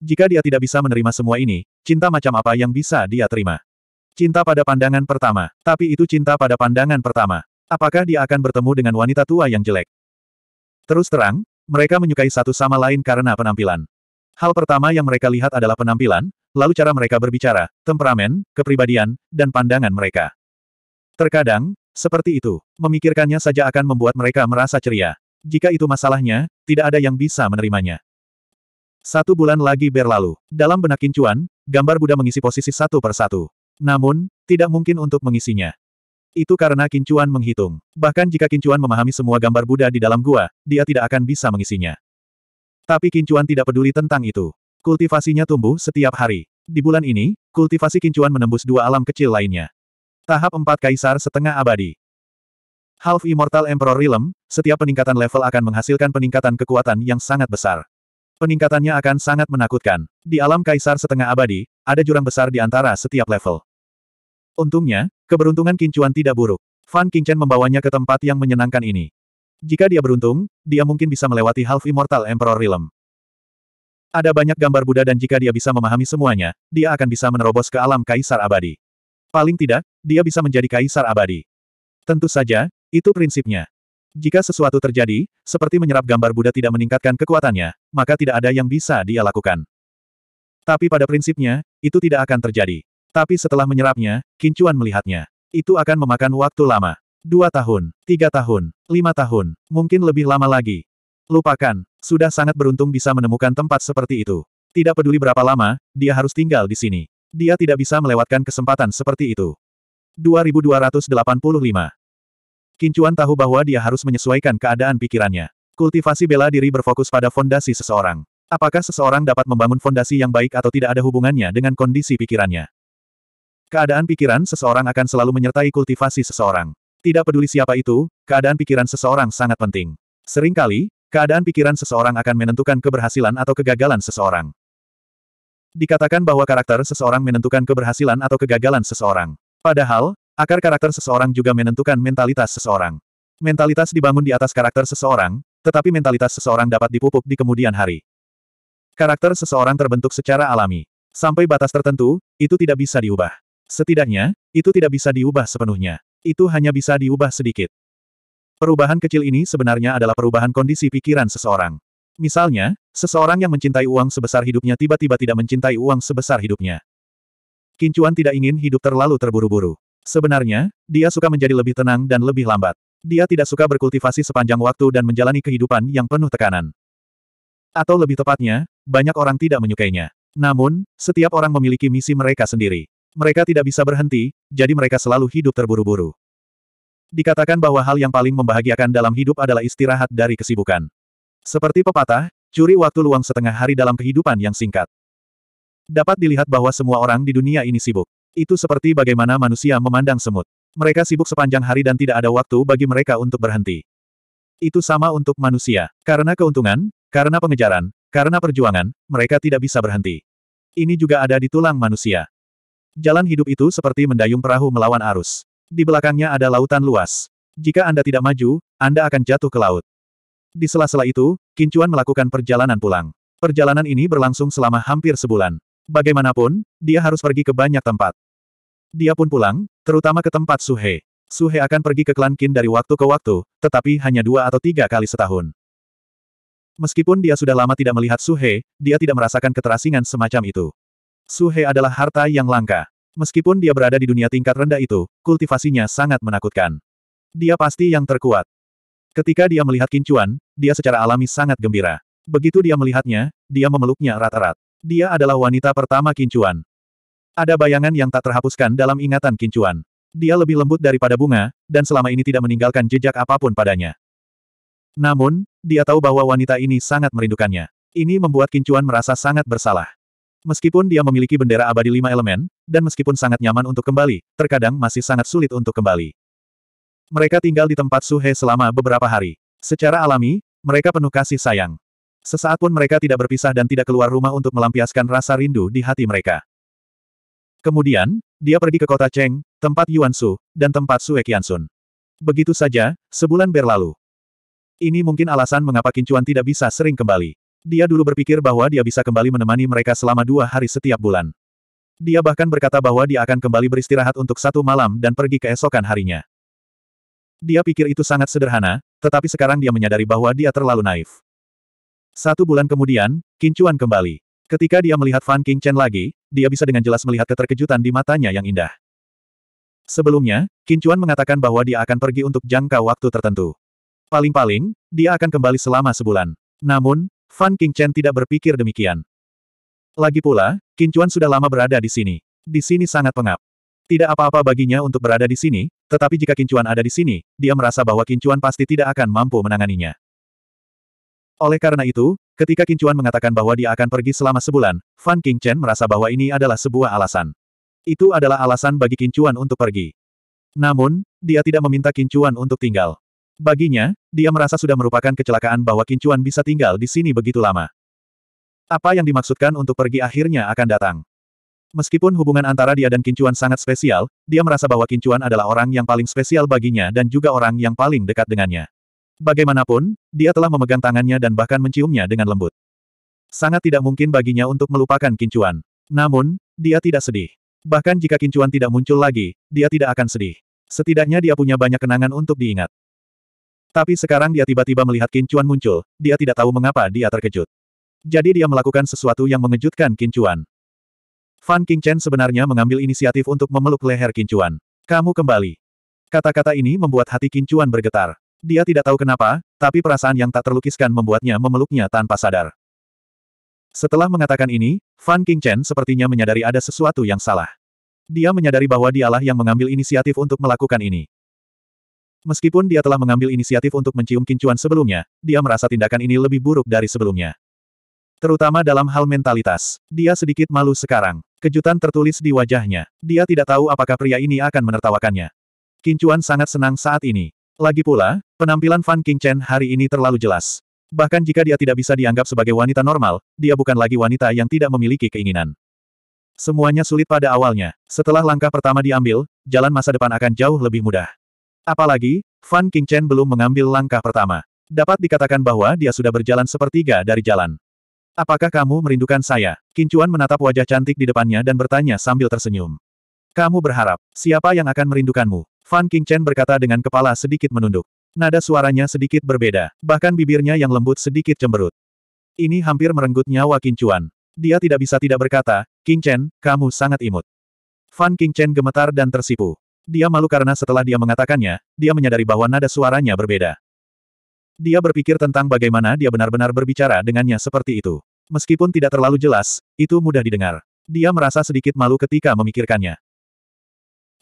Jika dia tidak bisa menerima semua ini, cinta macam apa yang bisa dia terima? Cinta pada pandangan pertama. Tapi itu cinta pada pandangan pertama. Apakah dia akan bertemu dengan wanita tua yang jelek? Terus terang, mereka menyukai satu sama lain karena penampilan. Hal pertama yang mereka lihat adalah penampilan, lalu cara mereka berbicara, temperamen, kepribadian, dan pandangan mereka. Terkadang, seperti itu, memikirkannya saja akan membuat mereka merasa ceria. Jika itu masalahnya, tidak ada yang bisa menerimanya. Satu bulan lagi berlalu. Dalam benak Kincuan, gambar Buddha mengisi posisi satu per satu. Namun, tidak mungkin untuk mengisinya. Itu karena Kincuan menghitung. Bahkan jika Kincuan memahami semua gambar Buddha di dalam gua, dia tidak akan bisa mengisinya. Tapi Kincuan tidak peduli tentang itu. Kultivasinya tumbuh setiap hari. Di bulan ini, kultivasi Kincuan menembus dua alam kecil lainnya. Tahap 4 Kaisar Setengah Abadi Half Immortal Emperor Realm, setiap peningkatan level akan menghasilkan peningkatan kekuatan yang sangat besar. Peningkatannya akan sangat menakutkan. Di alam Kaisar Setengah Abadi, ada jurang besar di antara setiap level. Untungnya, keberuntungan Kincuan tidak buruk. Fan Qingchen membawanya ke tempat yang menyenangkan ini. Jika dia beruntung, dia mungkin bisa melewati Half Immortal Emperor Realm. Ada banyak gambar Buddha dan jika dia bisa memahami semuanya, dia akan bisa menerobos ke alam Kaisar Abadi. Paling tidak, dia bisa menjadi Kaisar Abadi. Tentu saja, itu prinsipnya. Jika sesuatu terjadi, seperti menyerap gambar Buddha tidak meningkatkan kekuatannya, maka tidak ada yang bisa dia lakukan. Tapi pada prinsipnya, itu tidak akan terjadi. Tapi setelah menyerapnya, Kincuan melihatnya. Itu akan memakan waktu lama. Dua tahun, tiga tahun, lima tahun, mungkin lebih lama lagi. Lupakan, sudah sangat beruntung bisa menemukan tempat seperti itu. Tidak peduli berapa lama, dia harus tinggal di sini. Dia tidak bisa melewatkan kesempatan seperti itu. 2285 Kincuan tahu bahwa dia harus menyesuaikan keadaan pikirannya. Kultivasi bela diri berfokus pada fondasi seseorang. Apakah seseorang dapat membangun fondasi yang baik atau tidak ada hubungannya dengan kondisi pikirannya? Keadaan pikiran seseorang akan selalu menyertai kultivasi seseorang. Tidak peduli siapa itu, keadaan pikiran seseorang sangat penting. Seringkali, keadaan pikiran seseorang akan menentukan keberhasilan atau kegagalan seseorang. Dikatakan bahwa karakter seseorang menentukan keberhasilan atau kegagalan seseorang. Padahal, akar karakter seseorang juga menentukan mentalitas seseorang. Mentalitas dibangun di atas karakter seseorang, tetapi mentalitas seseorang dapat dipupuk di kemudian hari. Karakter seseorang terbentuk secara alami. Sampai batas tertentu, itu tidak bisa diubah. Setidaknya, itu tidak bisa diubah sepenuhnya itu hanya bisa diubah sedikit. Perubahan kecil ini sebenarnya adalah perubahan kondisi pikiran seseorang. Misalnya, seseorang yang mencintai uang sebesar hidupnya tiba-tiba tidak mencintai uang sebesar hidupnya. Kincuan tidak ingin hidup terlalu terburu-buru. Sebenarnya, dia suka menjadi lebih tenang dan lebih lambat. Dia tidak suka berkultivasi sepanjang waktu dan menjalani kehidupan yang penuh tekanan. Atau lebih tepatnya, banyak orang tidak menyukainya. Namun, setiap orang memiliki misi mereka sendiri. Mereka tidak bisa berhenti, jadi mereka selalu hidup terburu-buru. Dikatakan bahwa hal yang paling membahagiakan dalam hidup adalah istirahat dari kesibukan. Seperti pepatah, curi waktu luang setengah hari dalam kehidupan yang singkat. Dapat dilihat bahwa semua orang di dunia ini sibuk. Itu seperti bagaimana manusia memandang semut. Mereka sibuk sepanjang hari dan tidak ada waktu bagi mereka untuk berhenti. Itu sama untuk manusia. Karena keuntungan, karena pengejaran, karena perjuangan, mereka tidak bisa berhenti. Ini juga ada di tulang manusia. Jalan hidup itu seperti mendayung perahu melawan arus. Di belakangnya ada lautan luas. Jika Anda tidak maju, Anda akan jatuh ke laut. Di sela-sela itu, Kincuan melakukan perjalanan pulang. Perjalanan ini berlangsung selama hampir sebulan. Bagaimanapun, dia harus pergi ke banyak tempat. Dia pun pulang, terutama ke tempat Suhe. Suhe akan pergi ke klan Kin dari waktu ke waktu, tetapi hanya dua atau tiga kali setahun. Meskipun dia sudah lama tidak melihat Suhe, dia tidak merasakan keterasingan semacam itu. Suhe adalah harta yang langka. Meskipun dia berada di dunia tingkat rendah itu, kultivasinya sangat menakutkan. Dia pasti yang terkuat. Ketika dia melihat Kincuan, dia secara alami sangat gembira. Begitu dia melihatnya, dia memeluknya erat-erat. Dia adalah wanita pertama Kincuan. Ada bayangan yang tak terhapuskan dalam ingatan Kincuan. Dia lebih lembut daripada bunga, dan selama ini tidak meninggalkan jejak apapun padanya. Namun, dia tahu bahwa wanita ini sangat merindukannya. Ini membuat Kincuan merasa sangat bersalah. Meskipun dia memiliki bendera abadi lima elemen, dan meskipun sangat nyaman untuk kembali, terkadang masih sangat sulit untuk kembali. Mereka tinggal di tempat Suhe selama beberapa hari. Secara alami, mereka penuh kasih sayang. Sesaat pun mereka tidak berpisah dan tidak keluar rumah untuk melampiaskan rasa rindu di hati mereka. Kemudian, dia pergi ke kota Cheng, tempat Yuan Su, dan tempat Sue Sun. Begitu saja, sebulan berlalu. Ini mungkin alasan mengapa Kincuan tidak bisa sering kembali. Dia dulu berpikir bahwa dia bisa kembali menemani mereka selama dua hari setiap bulan. Dia bahkan berkata bahwa dia akan kembali beristirahat untuk satu malam dan pergi keesokan harinya. Dia pikir itu sangat sederhana, tetapi sekarang dia menyadari bahwa dia terlalu naif. Satu bulan kemudian, Kincuan kembali. Ketika dia melihat Fan Qingchen lagi, dia bisa dengan jelas melihat keterkejutan di matanya yang indah. Sebelumnya, Kincuan mengatakan bahwa dia akan pergi untuk jangka waktu tertentu. Paling-paling, dia akan kembali selama sebulan. Namun, Fan Chen tidak berpikir demikian. Lagi pula, Kincuan sudah lama berada di sini. Di sini sangat pengap. Tidak apa-apa baginya untuk berada di sini, tetapi jika Kincuan ada di sini, dia merasa bahwa Kincuan pasti tidak akan mampu menanganinya. Oleh karena itu, ketika Kincuan mengatakan bahwa dia akan pergi selama sebulan, Fan Chen merasa bahwa ini adalah sebuah alasan. Itu adalah alasan bagi Kincuan untuk pergi. Namun, dia tidak meminta Kincuan untuk tinggal. Baginya, dia merasa sudah merupakan kecelakaan bahwa Kincuan bisa tinggal di sini begitu lama. Apa yang dimaksudkan untuk pergi akhirnya akan datang. Meskipun hubungan antara dia dan Kincuan sangat spesial, dia merasa bahwa Kincuan adalah orang yang paling spesial baginya dan juga orang yang paling dekat dengannya. Bagaimanapun, dia telah memegang tangannya dan bahkan menciumnya dengan lembut. Sangat tidak mungkin baginya untuk melupakan Kincuan. Namun, dia tidak sedih. Bahkan jika Kincuan tidak muncul lagi, dia tidak akan sedih. Setidaknya dia punya banyak kenangan untuk diingat. Tapi sekarang dia tiba-tiba melihat Kincuan muncul, dia tidak tahu mengapa dia terkejut. Jadi dia melakukan sesuatu yang mengejutkan Kincuan. Fan Qingchen sebenarnya mengambil inisiatif untuk memeluk leher Kincuan. Kamu kembali. Kata-kata ini membuat hati Kincuan bergetar. Dia tidak tahu kenapa, tapi perasaan yang tak terlukiskan membuatnya memeluknya tanpa sadar. Setelah mengatakan ini, Fan Qingchen sepertinya menyadari ada sesuatu yang salah. Dia menyadari bahwa dialah yang mengambil inisiatif untuk melakukan ini. Meskipun dia telah mengambil inisiatif untuk mencium kincuan sebelumnya, dia merasa tindakan ini lebih buruk dari sebelumnya. Terutama dalam hal mentalitas. Dia sedikit malu sekarang. Kejutan tertulis di wajahnya. Dia tidak tahu apakah pria ini akan menertawakannya. Kincuan sangat senang saat ini. Lagi pula, penampilan Fan King Chen hari ini terlalu jelas. Bahkan jika dia tidak bisa dianggap sebagai wanita normal, dia bukan lagi wanita yang tidak memiliki keinginan. Semuanya sulit pada awalnya. Setelah langkah pertama diambil, jalan masa depan akan jauh lebih mudah. Apalagi, Fan Qingchen belum mengambil langkah pertama. Dapat dikatakan bahwa dia sudah berjalan sepertiga dari jalan. Apakah kamu merindukan saya? Kincuan menatap wajah cantik di depannya dan bertanya sambil tersenyum. Kamu berharap, siapa yang akan merindukanmu? Fan Qingchen berkata dengan kepala sedikit menunduk. Nada suaranya sedikit berbeda, bahkan bibirnya yang lembut sedikit cemberut. Ini hampir merenggut nyawa Kincuan. Dia tidak bisa tidak berkata, Qingchen, kamu sangat imut. Fan Qingchen gemetar dan tersipu. Dia malu karena setelah dia mengatakannya, dia menyadari bahwa nada suaranya berbeda. Dia berpikir tentang bagaimana dia benar-benar berbicara dengannya seperti itu. Meskipun tidak terlalu jelas, itu mudah didengar. Dia merasa sedikit malu ketika memikirkannya.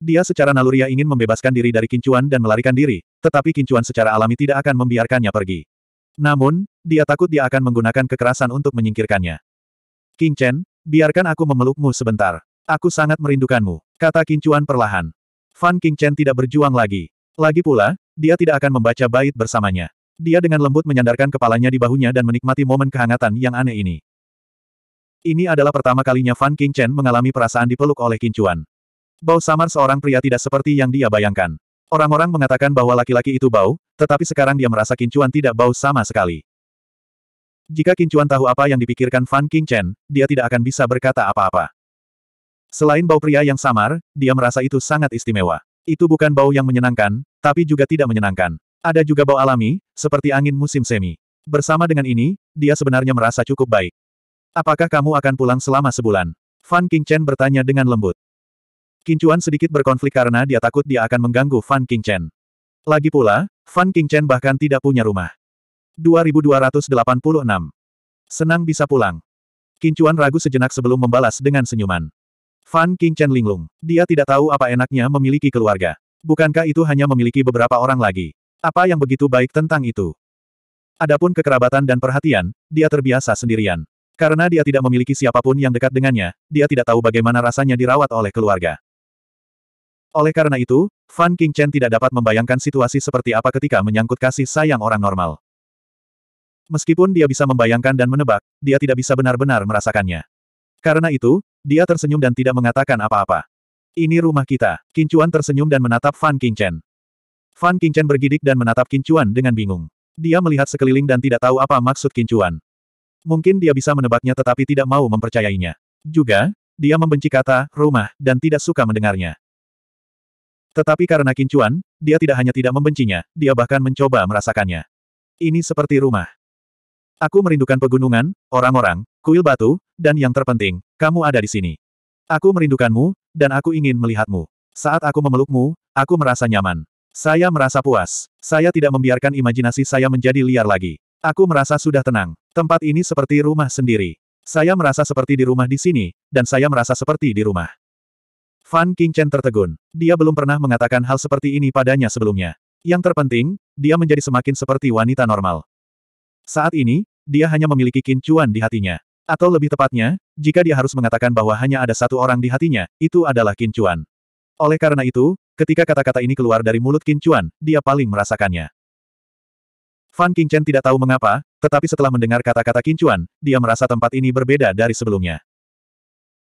Dia secara naluriah ingin membebaskan diri dari kincuan dan melarikan diri, tetapi kincuan secara alami tidak akan membiarkannya pergi. Namun, dia takut dia akan menggunakan kekerasan untuk menyingkirkannya. King Chen, biarkan aku memelukmu sebentar. Aku sangat merindukanmu, kata kincuan perlahan. Fan Chen tidak berjuang lagi. Lagi pula, dia tidak akan membaca bait bersamanya. Dia dengan lembut menyandarkan kepalanya di bahunya dan menikmati momen kehangatan yang aneh ini. Ini adalah pertama kalinya Fan Chen mengalami perasaan dipeluk oleh Kincuan. Bau samar seorang pria tidak seperti yang dia bayangkan. Orang-orang mengatakan bahwa laki-laki itu bau, tetapi sekarang dia merasa Kincuan tidak bau sama sekali. Jika Kincuan tahu apa yang dipikirkan Fan Chen, dia tidak akan bisa berkata apa-apa. Selain bau pria yang samar, dia merasa itu sangat istimewa. Itu bukan bau yang menyenangkan, tapi juga tidak menyenangkan. Ada juga bau alami, seperti angin musim semi. Bersama dengan ini, dia sebenarnya merasa cukup baik. Apakah kamu akan pulang selama sebulan? Fan King Chen bertanya dengan lembut. Kincuan sedikit berkonflik karena dia takut dia akan mengganggu Fan King Chen. Lagi pula, Fan King Chen bahkan tidak punya rumah. 2286. Senang bisa pulang. Kincuan ragu sejenak sebelum membalas dengan senyuman. Fan King Chen linglung. Dia tidak tahu apa enaknya memiliki keluarga. Bukankah itu hanya memiliki beberapa orang lagi? Apa yang begitu baik tentang itu? Adapun kekerabatan dan perhatian, dia terbiasa sendirian. Karena dia tidak memiliki siapapun yang dekat dengannya, dia tidak tahu bagaimana rasanya dirawat oleh keluarga. Oleh karena itu, Fan King Chen tidak dapat membayangkan situasi seperti apa ketika menyangkut kasih sayang orang normal. Meskipun dia bisa membayangkan dan menebak, dia tidak bisa benar-benar merasakannya. Karena itu, dia tersenyum dan tidak mengatakan apa-apa. Ini rumah kita. Kincuan tersenyum dan menatap Fan Kingchen. Fan Kingchen bergidik dan menatap Kincuan dengan bingung. Dia melihat sekeliling dan tidak tahu apa maksud Kincuan. Mungkin dia bisa menebaknya tetapi tidak mau mempercayainya. Juga, dia membenci kata rumah dan tidak suka mendengarnya. Tetapi karena Kincuan, dia tidak hanya tidak membencinya, dia bahkan mencoba merasakannya. Ini seperti rumah. Aku merindukan pegunungan, orang-orang, kuil batu, dan yang terpenting, kamu ada di sini. Aku merindukanmu, dan aku ingin melihatmu. Saat aku memelukmu, aku merasa nyaman. Saya merasa puas. Saya tidak membiarkan imajinasi saya menjadi liar lagi. Aku merasa sudah tenang. Tempat ini seperti rumah sendiri. Saya merasa seperti di rumah di sini, dan saya merasa seperti di rumah. Fan Qingchen tertegun. Dia belum pernah mengatakan hal seperti ini padanya sebelumnya. Yang terpenting, dia menjadi semakin seperti wanita normal. Saat ini, dia hanya memiliki kincuan di hatinya. Atau lebih tepatnya, jika dia harus mengatakan bahwa hanya ada satu orang di hatinya, itu adalah kincuan. Oleh karena itu, ketika kata-kata ini keluar dari mulut kincuan, dia paling merasakannya. Fan Qingchen tidak tahu mengapa, tetapi setelah mendengar kata-kata kincuan, dia merasa tempat ini berbeda dari sebelumnya.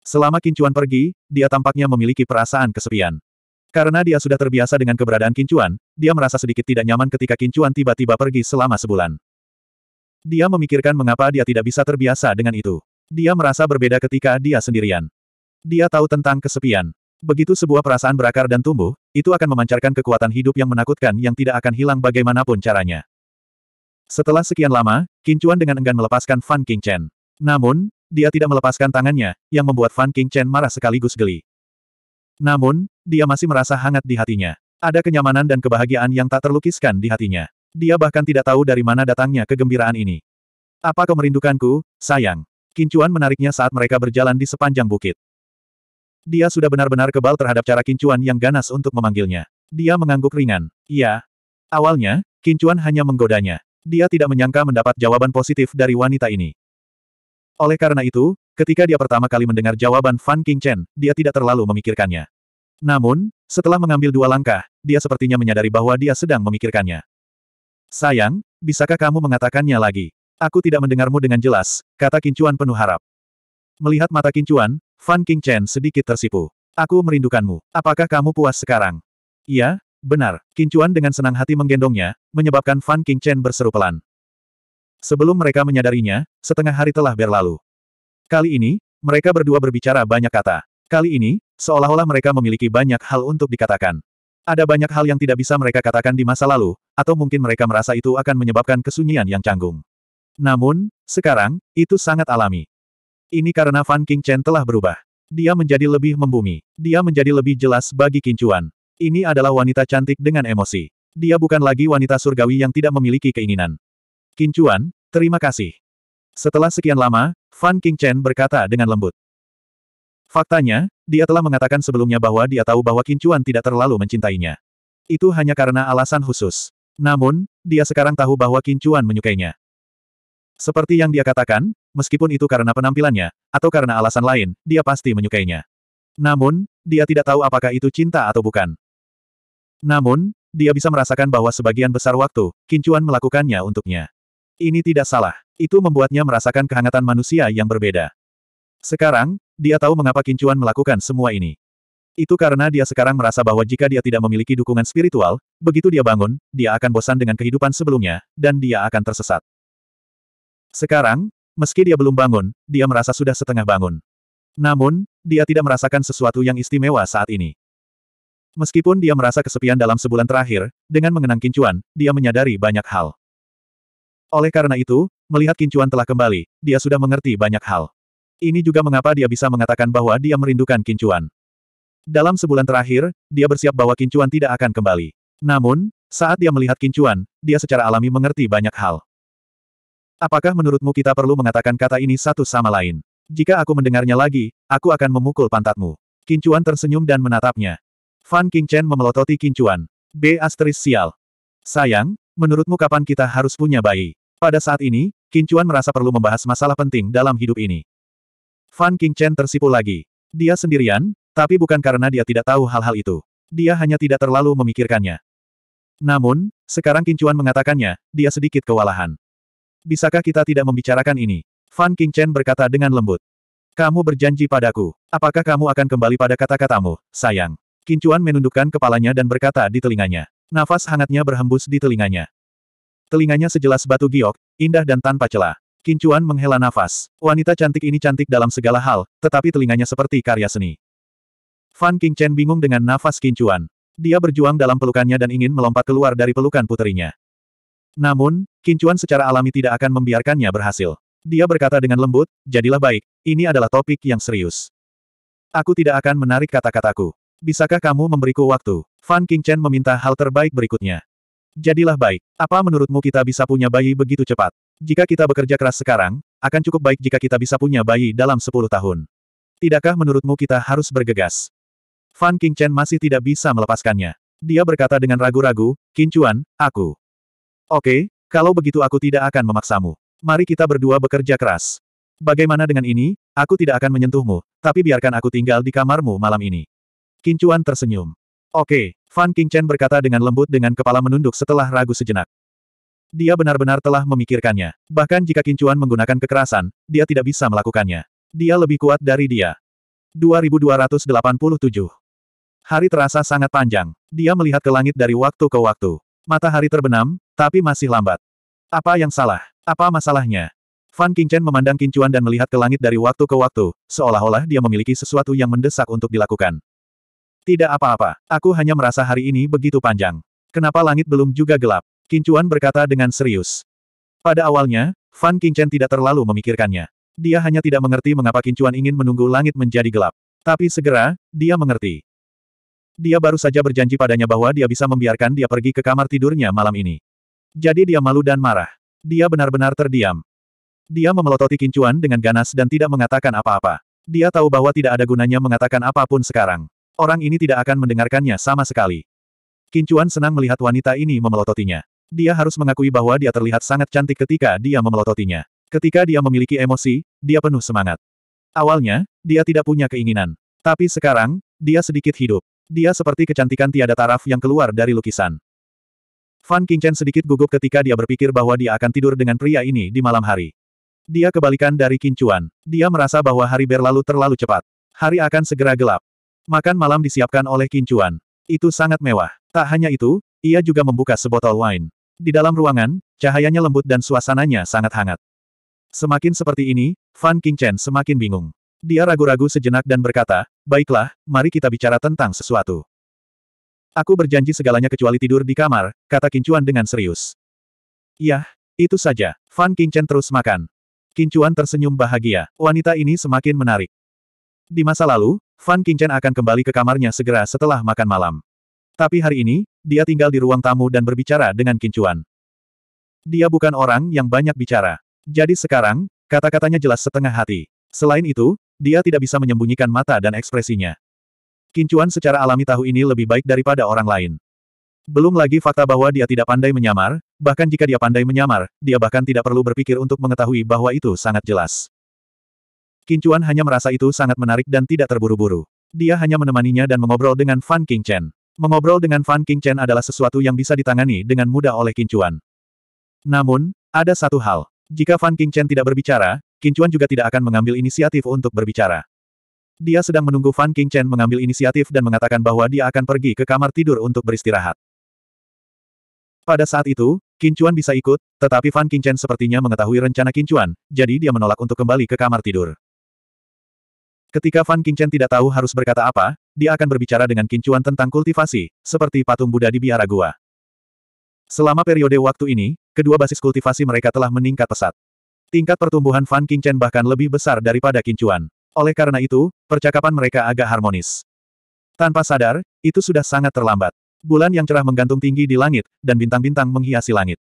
Selama kincuan pergi, dia tampaknya memiliki perasaan kesepian. Karena dia sudah terbiasa dengan keberadaan kincuan, dia merasa sedikit tidak nyaman ketika kincuan tiba-tiba pergi selama sebulan. Dia memikirkan mengapa dia tidak bisa terbiasa dengan itu. Dia merasa berbeda ketika dia sendirian. Dia tahu tentang kesepian. Begitu sebuah perasaan berakar dan tumbuh, itu akan memancarkan kekuatan hidup yang menakutkan yang tidak akan hilang bagaimanapun caranya. Setelah sekian lama, Kincuan dengan enggan melepaskan Fan King Chen. Namun, dia tidak melepaskan tangannya, yang membuat Fan King Chen marah sekaligus geli. Namun, dia masih merasa hangat di hatinya. Ada kenyamanan dan kebahagiaan yang tak terlukiskan di hatinya. Dia bahkan tidak tahu dari mana datangnya kegembiraan ini. Apa kau merindukanku, sayang? Kincuan menariknya saat mereka berjalan di sepanjang bukit. Dia sudah benar-benar kebal terhadap cara Kincuan yang ganas untuk memanggilnya. Dia mengangguk ringan. Iya. Awalnya, Kincuan hanya menggodanya. Dia tidak menyangka mendapat jawaban positif dari wanita ini. Oleh karena itu, ketika dia pertama kali mendengar jawaban Fan King Chen, dia tidak terlalu memikirkannya. Namun, setelah mengambil dua langkah, dia sepertinya menyadari bahwa dia sedang memikirkannya. Sayang, bisakah kamu mengatakannya lagi? Aku tidak mendengarmu dengan jelas, kata Kincuan penuh harap. Melihat mata Kincuan, Fan King Chen sedikit tersipu. Aku merindukanmu. Apakah kamu puas sekarang? Iya, benar. Kincuan dengan senang hati menggendongnya, menyebabkan Fan King Chen berseru pelan. Sebelum mereka menyadarinya, setengah hari telah berlalu. Kali ini, mereka berdua berbicara banyak kata. Kali ini, seolah-olah mereka memiliki banyak hal untuk dikatakan. Ada banyak hal yang tidak bisa mereka katakan di masa lalu, atau mungkin mereka merasa itu akan menyebabkan kesunyian yang canggung. Namun, sekarang, itu sangat alami. Ini karena Fan King Chen telah berubah. Dia menjadi lebih membumi. Dia menjadi lebih jelas bagi Kincuan. Ini adalah wanita cantik dengan emosi. Dia bukan lagi wanita surgawi yang tidak memiliki keinginan. Kincuan, terima kasih. Setelah sekian lama, Fan King Chen berkata dengan lembut. Faktanya, dia telah mengatakan sebelumnya bahwa dia tahu bahwa Kincuan tidak terlalu mencintainya. Itu hanya karena alasan khusus. Namun, dia sekarang tahu bahwa Kincuan menyukainya. Seperti yang dia katakan, meskipun itu karena penampilannya, atau karena alasan lain, dia pasti menyukainya. Namun, dia tidak tahu apakah itu cinta atau bukan. Namun, dia bisa merasakan bahwa sebagian besar waktu, Kincuan melakukannya untuknya. Ini tidak salah. Itu membuatnya merasakan kehangatan manusia yang berbeda. Sekarang, dia tahu mengapa Kincuan melakukan semua ini. Itu karena dia sekarang merasa bahwa jika dia tidak memiliki dukungan spiritual, begitu dia bangun, dia akan bosan dengan kehidupan sebelumnya, dan dia akan tersesat. Sekarang, meski dia belum bangun, dia merasa sudah setengah bangun. Namun, dia tidak merasakan sesuatu yang istimewa saat ini. Meskipun dia merasa kesepian dalam sebulan terakhir, dengan mengenang kincuan, dia menyadari banyak hal. Oleh karena itu, melihat kincuan telah kembali, dia sudah mengerti banyak hal. Ini juga mengapa dia bisa mengatakan bahwa dia merindukan kincuan. Dalam sebulan terakhir, dia bersiap bahwa Kincuan tidak akan kembali. Namun, saat dia melihat Kincuan, dia secara alami mengerti banyak hal. Apakah menurutmu kita perlu mengatakan kata ini satu sama lain? Jika aku mendengarnya lagi, aku akan memukul pantatmu. Kincuan tersenyum dan menatapnya. Fan Qingchen memelototi Kincuan. B asteris sial. Sayang, menurutmu kapan kita harus punya bayi? Pada saat ini, Kincuan merasa perlu membahas masalah penting dalam hidup ini. Fan Qingchen tersipu lagi. Dia sendirian, tapi bukan karena dia tidak tahu hal-hal itu. Dia hanya tidak terlalu memikirkannya. Namun, sekarang Kincuan mengatakannya, dia sedikit kewalahan. Bisakah kita tidak membicarakan ini? Fan Qingchen berkata dengan lembut. Kamu berjanji padaku. Apakah kamu akan kembali pada kata-katamu, sayang? Kincuan menundukkan kepalanya dan berkata di telinganya. Nafas hangatnya berhembus di telinganya. Telinganya sejelas batu giok, indah dan tanpa celah. Kincuan menghela nafas. Wanita cantik ini cantik dalam segala hal, tetapi telinganya seperti karya seni. Fan King Chen bingung dengan nafas Kincuan. Dia berjuang dalam pelukannya dan ingin melompat keluar dari pelukan putrinya. Namun, Kincuan secara alami tidak akan membiarkannya berhasil. Dia berkata dengan lembut, jadilah baik, ini adalah topik yang serius. Aku tidak akan menarik kata-kataku. Bisakah kamu memberiku waktu? Fan King Chen meminta hal terbaik berikutnya. Jadilah baik. Apa menurutmu kita bisa punya bayi begitu cepat? Jika kita bekerja keras sekarang, akan cukup baik jika kita bisa punya bayi dalam 10 tahun. Tidakkah menurutmu kita harus bergegas? Fan King Chen masih tidak bisa melepaskannya. Dia berkata dengan ragu-ragu, Kincuan, aku. Oke, kalau begitu aku tidak akan memaksamu. Mari kita berdua bekerja keras. Bagaimana dengan ini, aku tidak akan menyentuhmu, tapi biarkan aku tinggal di kamarmu malam ini. Kincuan tersenyum. Oke, Fan King Chen berkata dengan lembut dengan kepala menunduk setelah ragu sejenak. Dia benar-benar telah memikirkannya. Bahkan jika Kincuan menggunakan kekerasan, dia tidak bisa melakukannya. Dia lebih kuat dari dia. 2287 Hari terasa sangat panjang. Dia melihat ke langit dari waktu ke waktu. Matahari terbenam, tapi masih lambat. Apa yang salah? Apa masalahnya? Fan Qingchen memandang Kincuan dan melihat ke langit dari waktu ke waktu, seolah-olah dia memiliki sesuatu yang mendesak untuk dilakukan. Tidak apa-apa, aku hanya merasa hari ini begitu panjang. Kenapa langit belum juga gelap? Kincuan berkata dengan serius. Pada awalnya, Fan Qingchen tidak terlalu memikirkannya. Dia hanya tidak mengerti mengapa Kincuan ingin menunggu langit menjadi gelap. Tapi segera, dia mengerti. Dia baru saja berjanji padanya bahwa dia bisa membiarkan dia pergi ke kamar tidurnya malam ini. Jadi dia malu dan marah. Dia benar-benar terdiam. Dia memelototi kincuan dengan ganas dan tidak mengatakan apa-apa. Dia tahu bahwa tidak ada gunanya mengatakan apapun sekarang. Orang ini tidak akan mendengarkannya sama sekali. Kincuan senang melihat wanita ini memelototinya. Dia harus mengakui bahwa dia terlihat sangat cantik ketika dia memelototinya. Ketika dia memiliki emosi, dia penuh semangat. Awalnya, dia tidak punya keinginan. Tapi sekarang, dia sedikit hidup. Dia seperti kecantikan tiada taraf yang keluar dari lukisan. Fan Qingchen sedikit gugup ketika dia berpikir bahwa dia akan tidur dengan pria ini di malam hari. Dia kebalikan dari Kincuan. Dia merasa bahwa hari berlalu terlalu cepat. Hari akan segera gelap. Makan malam disiapkan oleh Kincuan. Itu sangat mewah. Tak hanya itu, ia juga membuka sebotol wine. Di dalam ruangan, cahayanya lembut dan suasananya sangat hangat. Semakin seperti ini, Fan Qingchen semakin bingung. Dia ragu-ragu sejenak dan berkata, baiklah, mari kita bicara tentang sesuatu. Aku berjanji segalanya kecuali tidur di kamar, kata Kincuan dengan serius. Yah, itu saja. Fan Kinchen terus makan. Kincuan tersenyum bahagia. Wanita ini semakin menarik. Di masa lalu, Fan Kinchen akan kembali ke kamarnya segera setelah makan malam. Tapi hari ini, dia tinggal di ruang tamu dan berbicara dengan Kincuan. Dia bukan orang yang banyak bicara. Jadi sekarang, kata-katanya jelas setengah hati. Selain itu, dia tidak bisa menyembunyikan mata dan ekspresinya. Kincuan secara alami tahu ini lebih baik daripada orang lain. Belum lagi fakta bahwa dia tidak pandai menyamar, bahkan jika dia pandai menyamar, dia bahkan tidak perlu berpikir untuk mengetahui bahwa itu sangat jelas. Kincuan hanya merasa itu sangat menarik dan tidak terburu-buru. Dia hanya menemaninya dan mengobrol dengan Fan King Chen. Mengobrol dengan Fan King Chen adalah sesuatu yang bisa ditangani dengan mudah oleh Kincuan. Namun, ada satu hal. Jika Fan King Chen tidak berbicara, Kincuan juga tidak akan mengambil inisiatif untuk berbicara. Dia sedang menunggu Fan Qingchen mengambil inisiatif dan mengatakan bahwa dia akan pergi ke kamar tidur untuk beristirahat. Pada saat itu, Kincuan bisa ikut, tetapi Fan Qingchen sepertinya mengetahui rencana Kincuan, jadi dia menolak untuk kembali ke kamar tidur. Ketika Fan Qingchen tidak tahu harus berkata apa, dia akan berbicara dengan Kincuan tentang kultivasi, seperti patung Buddha di biara gua. Selama periode waktu ini, kedua basis kultivasi mereka telah meningkat pesat. Tingkat pertumbuhan Fan Qingchen bahkan lebih besar daripada Kincuan. Oleh karena itu, percakapan mereka agak harmonis. Tanpa sadar, itu sudah sangat terlambat. Bulan yang cerah menggantung tinggi di langit, dan bintang-bintang menghiasi langit.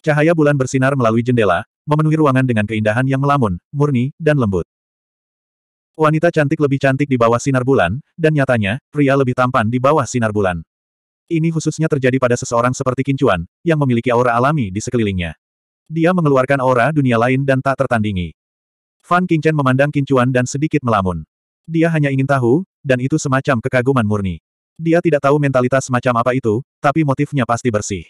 Cahaya bulan bersinar melalui jendela, memenuhi ruangan dengan keindahan yang melamun, murni, dan lembut. Wanita cantik lebih cantik di bawah sinar bulan, dan nyatanya, pria lebih tampan di bawah sinar bulan. Ini khususnya terjadi pada seseorang seperti Kincuan, yang memiliki aura alami di sekelilingnya. Dia mengeluarkan aura dunia lain dan tak tertandingi. Fan Qingchen memandang Kincuan dan sedikit melamun. Dia hanya ingin tahu, dan itu semacam kekaguman murni. Dia tidak tahu mentalitas macam apa itu, tapi motifnya pasti bersih.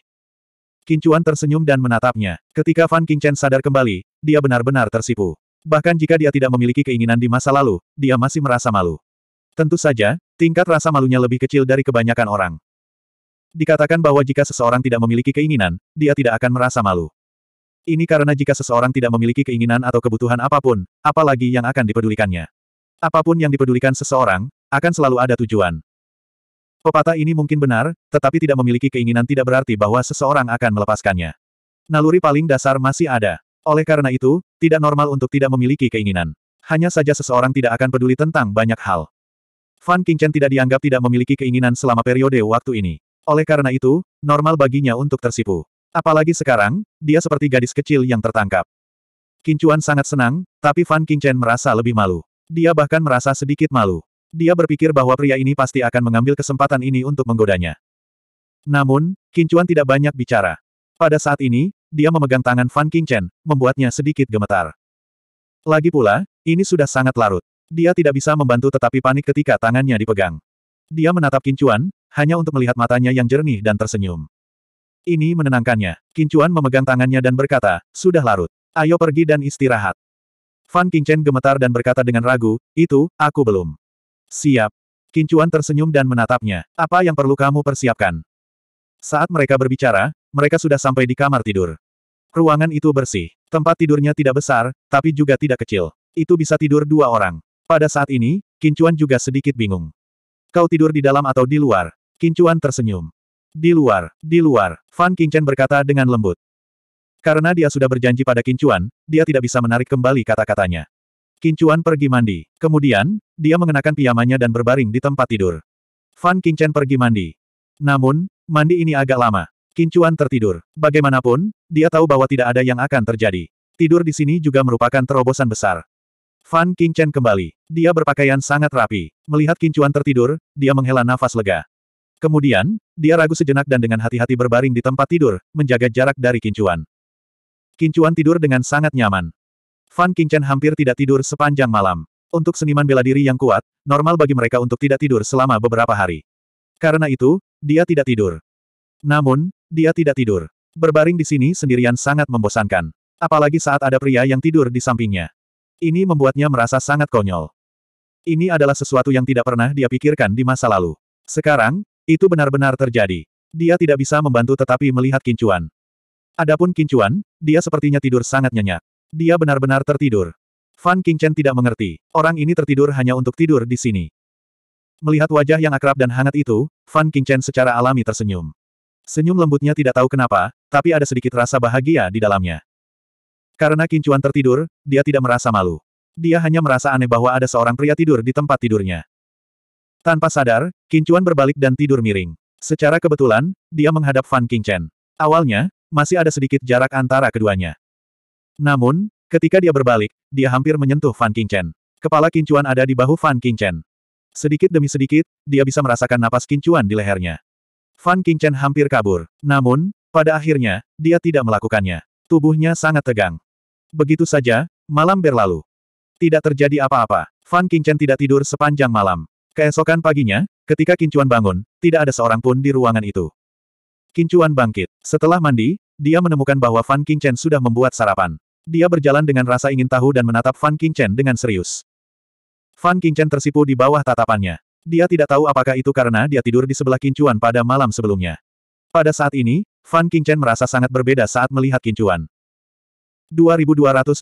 Kincuan tersenyum dan menatapnya. Ketika Fan Qingchen sadar kembali, dia benar-benar tersipu. Bahkan jika dia tidak memiliki keinginan di masa lalu, dia masih merasa malu. Tentu saja, tingkat rasa malunya lebih kecil dari kebanyakan orang. Dikatakan bahwa jika seseorang tidak memiliki keinginan, dia tidak akan merasa malu. Ini karena jika seseorang tidak memiliki keinginan atau kebutuhan apapun, apalagi yang akan dipedulikannya. Apapun yang dipedulikan seseorang, akan selalu ada tujuan. Pepatah ini mungkin benar, tetapi tidak memiliki keinginan tidak berarti bahwa seseorang akan melepaskannya. Naluri paling dasar masih ada. Oleh karena itu, tidak normal untuk tidak memiliki keinginan. Hanya saja seseorang tidak akan peduli tentang banyak hal. Fan Qingchen tidak dianggap tidak memiliki keinginan selama periode waktu ini. Oleh karena itu, normal baginya untuk tersipu. Apalagi sekarang, dia seperti gadis kecil yang tertangkap. Kincuan sangat senang, tapi Fan Qingchen merasa lebih malu. Dia bahkan merasa sedikit malu. Dia berpikir bahwa pria ini pasti akan mengambil kesempatan ini untuk menggodanya. Namun, Kincuan tidak banyak bicara. Pada saat ini, dia memegang tangan Fan Qingchen, membuatnya sedikit gemetar. Lagi pula, ini sudah sangat larut. Dia tidak bisa membantu tetapi panik ketika tangannya dipegang. Dia menatap Kincuan, hanya untuk melihat matanya yang jernih dan tersenyum. Ini menenangkannya. Kincuan memegang tangannya dan berkata, sudah larut. Ayo pergi dan istirahat. Fan Qingchen gemetar dan berkata dengan ragu, itu, aku belum. Siap. Kincuan tersenyum dan menatapnya. Apa yang perlu kamu persiapkan? Saat mereka berbicara, mereka sudah sampai di kamar tidur. Ruangan itu bersih. Tempat tidurnya tidak besar, tapi juga tidak kecil. Itu bisa tidur dua orang. Pada saat ini, Kincuan juga sedikit bingung. Kau tidur di dalam atau di luar? Kincuan tersenyum. Di luar, di luar, Fan Qingchen berkata dengan lembut. Karena dia sudah berjanji pada Kincuan, dia tidak bisa menarik kembali kata-katanya. Kincuan pergi mandi. Kemudian, dia mengenakan piyamanya dan berbaring di tempat tidur. Fan Qingchen pergi mandi. Namun, mandi ini agak lama. Kincuan tertidur. Bagaimanapun, dia tahu bahwa tidak ada yang akan terjadi. Tidur di sini juga merupakan terobosan besar. Fan Qingchen kembali. Dia berpakaian sangat rapi. Melihat Kincuan tertidur, dia menghela nafas lega. Kemudian, dia ragu sejenak dan dengan hati-hati berbaring di tempat tidur, menjaga jarak dari Kincuan. Kincuan tidur dengan sangat nyaman. Fan Qingchen hampir tidak tidur sepanjang malam. Untuk seniman bela diri yang kuat, normal bagi mereka untuk tidak tidur selama beberapa hari. Karena itu, dia tidak tidur. Namun, dia tidak tidur. Berbaring di sini sendirian sangat membosankan. Apalagi saat ada pria yang tidur di sampingnya. Ini membuatnya merasa sangat konyol. Ini adalah sesuatu yang tidak pernah dia pikirkan di masa lalu. Sekarang, itu benar-benar terjadi. Dia tidak bisa membantu tetapi melihat kincuan. Adapun kincuan, dia sepertinya tidur sangat nyenyak. Dia benar-benar tertidur. Fan Qingchen tidak mengerti. Orang ini tertidur hanya untuk tidur di sini. Melihat wajah yang akrab dan hangat itu, Fan Qingchen secara alami tersenyum. Senyum lembutnya tidak tahu kenapa, tapi ada sedikit rasa bahagia di dalamnya. Karena Kincuan tertidur, dia tidak merasa malu. Dia hanya merasa aneh bahwa ada seorang pria tidur di tempat tidurnya. Tanpa sadar, Kincuan berbalik dan tidur miring. Secara kebetulan, dia menghadap Fan Qingchen. Awalnya, masih ada sedikit jarak antara keduanya. Namun, ketika dia berbalik, dia hampir menyentuh Fan Qingchen. Kepala Kincuan ada di bahu Fan Qingchen. Sedikit demi sedikit, dia bisa merasakan napas Kincuan di lehernya. Fan Qingchen hampir kabur. Namun, pada akhirnya, dia tidak melakukannya. Tubuhnya sangat tegang. Begitu saja, malam berlalu. Tidak terjadi apa-apa. Fan Qingchen tidak tidur sepanjang malam. Keesokan paginya, ketika Kincuan bangun, tidak ada seorang pun di ruangan itu. Kincuan bangkit. Setelah mandi, dia menemukan bahwa Fan Qingchen sudah membuat sarapan. Dia berjalan dengan rasa ingin tahu dan menatap Fan Qingchen dengan serius. Fan Qingchen tersipu di bawah tatapannya. Dia tidak tahu apakah itu karena dia tidur di sebelah Kincuan pada malam sebelumnya. Pada saat ini, Fan Qingchen merasa sangat berbeda saat melihat Kincuan. 2288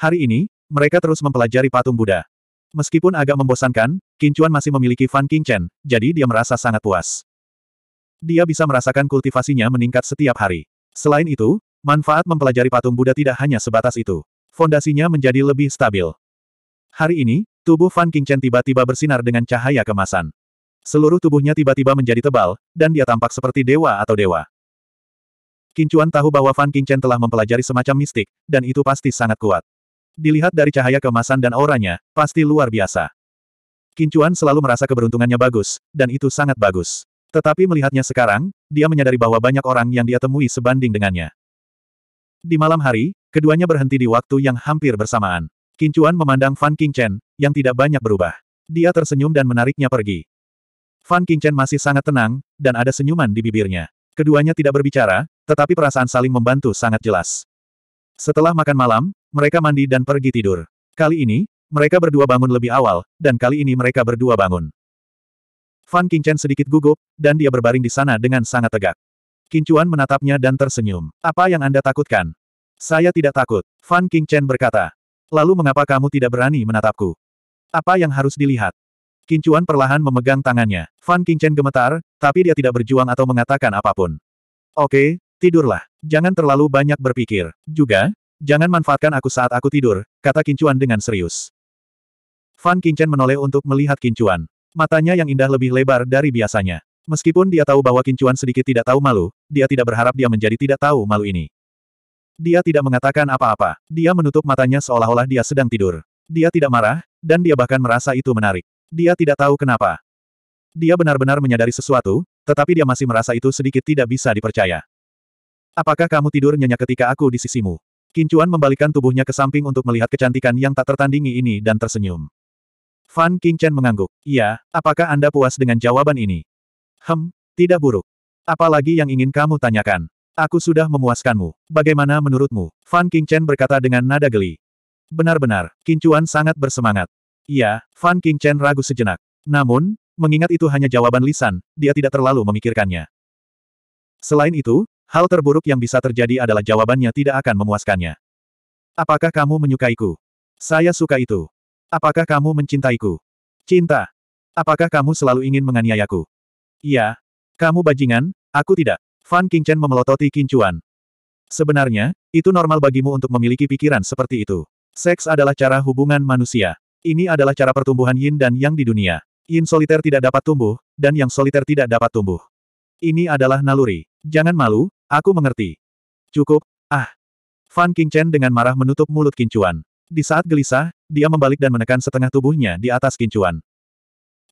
Hari ini, mereka terus mempelajari patung Buddha. Meskipun agak membosankan, Kincuan masih memiliki Fan Chen, jadi dia merasa sangat puas. Dia bisa merasakan kultivasinya meningkat setiap hari. Selain itu, manfaat mempelajari patung Buddha tidak hanya sebatas itu. Fondasinya menjadi lebih stabil. Hari ini, tubuh Fan Chen tiba-tiba bersinar dengan cahaya kemasan. Seluruh tubuhnya tiba-tiba menjadi tebal, dan dia tampak seperti dewa atau dewa. Kincuan tahu bahwa Fan Chen telah mempelajari semacam mistik, dan itu pasti sangat kuat. Dilihat dari cahaya kemasan dan auranya, pasti luar biasa. Kincuan selalu merasa keberuntungannya bagus, dan itu sangat bagus. Tetapi melihatnya sekarang, dia menyadari bahwa banyak orang yang dia temui sebanding dengannya. Di malam hari, keduanya berhenti di waktu yang hampir bersamaan. Kincuan memandang Fan Qingchen, yang tidak banyak berubah. Dia tersenyum dan menariknya pergi. Fan Qingchen masih sangat tenang, dan ada senyuman di bibirnya. Keduanya tidak berbicara, tetapi perasaan saling membantu sangat jelas. Setelah makan malam, mereka mandi dan pergi tidur. Kali ini, mereka berdua bangun lebih awal, dan kali ini mereka berdua bangun. Fan Qingchen sedikit gugup, dan dia berbaring di sana dengan sangat tegak. Kincuan menatapnya dan tersenyum. Apa yang Anda takutkan? Saya tidak takut, Fan Qingchen berkata. Lalu mengapa kamu tidak berani menatapku? Apa yang harus dilihat? Kincuan perlahan memegang tangannya. Fan Qingchen gemetar, tapi dia tidak berjuang atau mengatakan apapun. Oke, tidurlah. Jangan terlalu banyak berpikir. Juga, Jangan manfaatkan aku saat aku tidur, kata Kincuan dengan serius. Fan Kincen menoleh untuk melihat Kincuan. Matanya yang indah lebih lebar dari biasanya. Meskipun dia tahu bahwa Kincuan sedikit tidak tahu malu, dia tidak berharap dia menjadi tidak tahu malu ini. Dia tidak mengatakan apa-apa. Dia menutup matanya seolah-olah dia sedang tidur. Dia tidak marah, dan dia bahkan merasa itu menarik. Dia tidak tahu kenapa. Dia benar-benar menyadari sesuatu, tetapi dia masih merasa itu sedikit tidak bisa dipercaya. Apakah kamu tidur nyenyak ketika aku di sisimu? Kincuan membalikkan tubuhnya ke samping untuk melihat kecantikan yang tak tertandingi ini dan tersenyum. Fan Qingchen mengangguk. Iya, apakah Anda puas dengan jawaban ini? Hem, tidak buruk. Apalagi yang ingin kamu tanyakan? Aku sudah memuaskanmu. Bagaimana menurutmu? Fan Qingchen berkata dengan nada geli. Benar-benar, Kincuan sangat bersemangat. Iya, Fan Qingchen ragu sejenak. Namun, mengingat itu hanya jawaban lisan, dia tidak terlalu memikirkannya. Selain itu, Hal terburuk yang bisa terjadi adalah jawabannya tidak akan memuaskannya. Apakah kamu menyukaiku? Saya suka itu. Apakah kamu mencintaiku? Cinta. Apakah kamu selalu ingin menganiayaku? Iya. Kamu bajingan, aku tidak. Fan Qingchen memelototi Kincuan. Sebenarnya, itu normal bagimu untuk memiliki pikiran seperti itu. Seks adalah cara hubungan manusia. Ini adalah cara pertumbuhan yin dan yang di dunia. Yin soliter tidak dapat tumbuh, dan yang soliter tidak dapat tumbuh. Ini adalah naluri. Jangan malu, Aku mengerti. Cukup, ah. Fan Qingchen dengan marah menutup mulut Kincuan. Di saat gelisah, dia membalik dan menekan setengah tubuhnya di atas Kincuan.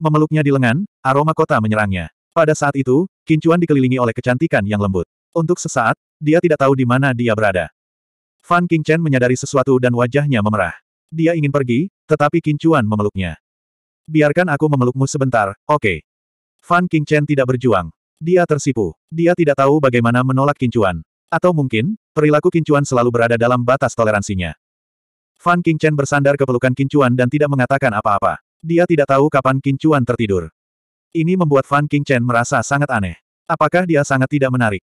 Memeluknya di lengan, aroma kota menyerangnya. Pada saat itu, Kincuan dikelilingi oleh kecantikan yang lembut. Untuk sesaat, dia tidak tahu di mana dia berada. Fan Qingchen menyadari sesuatu dan wajahnya memerah. Dia ingin pergi, tetapi Kincuan memeluknya. Biarkan aku memelukmu sebentar, oke. Okay. Fan Qingchen tidak berjuang. Dia tersipu. Dia tidak tahu bagaimana menolak kincuan. Atau mungkin, perilaku kincuan selalu berada dalam batas toleransinya. Fan Qingchen bersandar ke pelukan kincuan dan tidak mengatakan apa-apa. Dia tidak tahu kapan kincuan tertidur. Ini membuat Fan Qingchen merasa sangat aneh. Apakah dia sangat tidak menarik?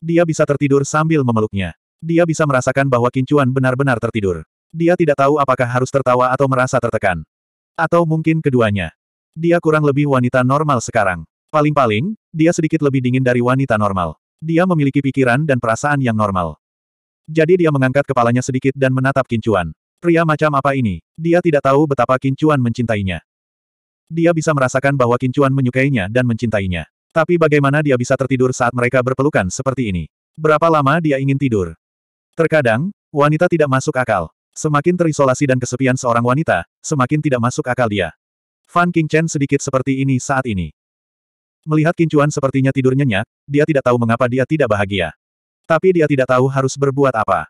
Dia bisa tertidur sambil memeluknya. Dia bisa merasakan bahwa kincuan benar-benar tertidur. Dia tidak tahu apakah harus tertawa atau merasa tertekan. Atau mungkin keduanya. Dia kurang lebih wanita normal sekarang. Paling-paling, dia sedikit lebih dingin dari wanita normal. Dia memiliki pikiran dan perasaan yang normal. Jadi dia mengangkat kepalanya sedikit dan menatap Kincuan. Pria macam apa ini? Dia tidak tahu betapa Kincuan mencintainya. Dia bisa merasakan bahwa Kincuan menyukainya dan mencintainya. Tapi bagaimana dia bisa tertidur saat mereka berpelukan seperti ini? Berapa lama dia ingin tidur? Terkadang, wanita tidak masuk akal. Semakin terisolasi dan kesepian seorang wanita, semakin tidak masuk akal dia. Fan King Chen sedikit seperti ini saat ini. Melihat Kincuan sepertinya tidur nyenyak, dia tidak tahu mengapa dia tidak bahagia. Tapi dia tidak tahu harus berbuat apa.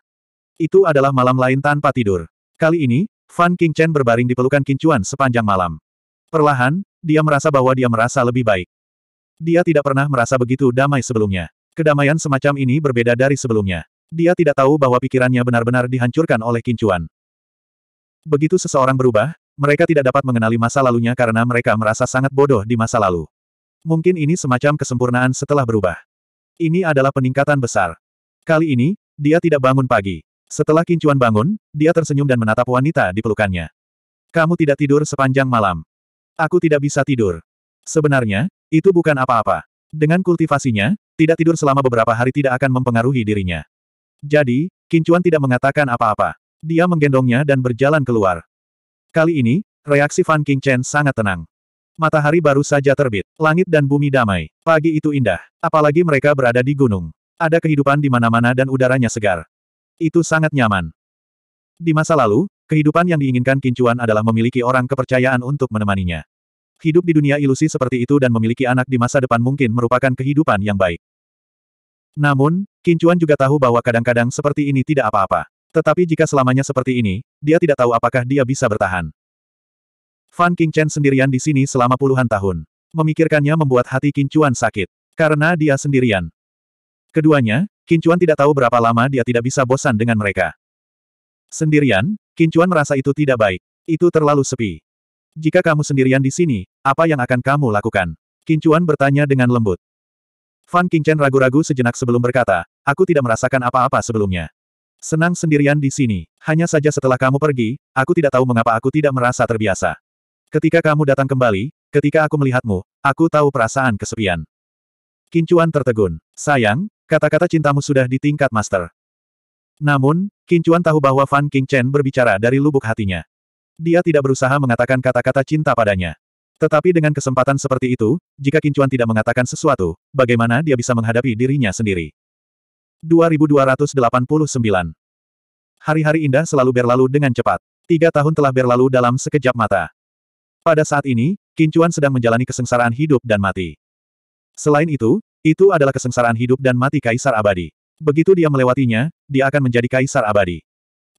Itu adalah malam lain tanpa tidur. Kali ini, Fan Qingchen berbaring di pelukan Kincuan sepanjang malam. Perlahan, dia merasa bahwa dia merasa lebih baik. Dia tidak pernah merasa begitu damai sebelumnya. Kedamaian semacam ini berbeda dari sebelumnya. Dia tidak tahu bahwa pikirannya benar-benar dihancurkan oleh kincuan. Begitu seseorang berubah, mereka tidak dapat mengenali masa lalunya karena mereka merasa sangat bodoh di masa lalu. Mungkin ini semacam kesempurnaan setelah berubah. Ini adalah peningkatan besar. Kali ini, dia tidak bangun pagi. Setelah Kincuan bangun, dia tersenyum dan menatap wanita di pelukannya. Kamu tidak tidur sepanjang malam. Aku tidak bisa tidur. Sebenarnya, itu bukan apa-apa. Dengan kultivasinya, tidak tidur selama beberapa hari tidak akan mempengaruhi dirinya. Jadi, Kincuan tidak mengatakan apa-apa. Dia menggendongnya dan berjalan keluar. Kali ini, reaksi Fan King Chen sangat tenang. Matahari baru saja terbit. Langit dan bumi damai. Pagi itu indah. Apalagi mereka berada di gunung. Ada kehidupan di mana-mana dan udaranya segar. Itu sangat nyaman. Di masa lalu, kehidupan yang diinginkan Kincuan adalah memiliki orang kepercayaan untuk menemaninya. Hidup di dunia ilusi seperti itu dan memiliki anak di masa depan mungkin merupakan kehidupan yang baik. Namun, Kincuan juga tahu bahwa kadang-kadang seperti ini tidak apa-apa. Tetapi jika selamanya seperti ini, dia tidak tahu apakah dia bisa bertahan. Fan King Chen sendirian di sini selama puluhan tahun. Memikirkannya membuat hati Chuan sakit. Karena dia sendirian. Keduanya, Chuan tidak tahu berapa lama dia tidak bisa bosan dengan mereka. Sendirian, Chuan merasa itu tidak baik. Itu terlalu sepi. Jika kamu sendirian di sini, apa yang akan kamu lakukan? Chuan bertanya dengan lembut. Fan King Chen ragu-ragu sejenak sebelum berkata, aku tidak merasakan apa-apa sebelumnya. Senang sendirian di sini. Hanya saja setelah kamu pergi, aku tidak tahu mengapa aku tidak merasa terbiasa. Ketika kamu datang kembali, ketika aku melihatmu, aku tahu perasaan kesepian. Kincuan tertegun. Sayang, kata-kata cintamu sudah di tingkat master. Namun, Kincuan tahu bahwa Fan King Chen berbicara dari lubuk hatinya. Dia tidak berusaha mengatakan kata-kata cinta padanya. Tetapi dengan kesempatan seperti itu, jika Kincuan tidak mengatakan sesuatu, bagaimana dia bisa menghadapi dirinya sendiri? 2289 Hari-hari indah selalu berlalu dengan cepat. Tiga tahun telah berlalu dalam sekejap mata. Pada saat ini, Kincuan sedang menjalani kesengsaraan hidup dan mati. Selain itu, itu adalah kesengsaraan hidup dan mati Kaisar Abadi. Begitu dia melewatinya, dia akan menjadi Kaisar Abadi.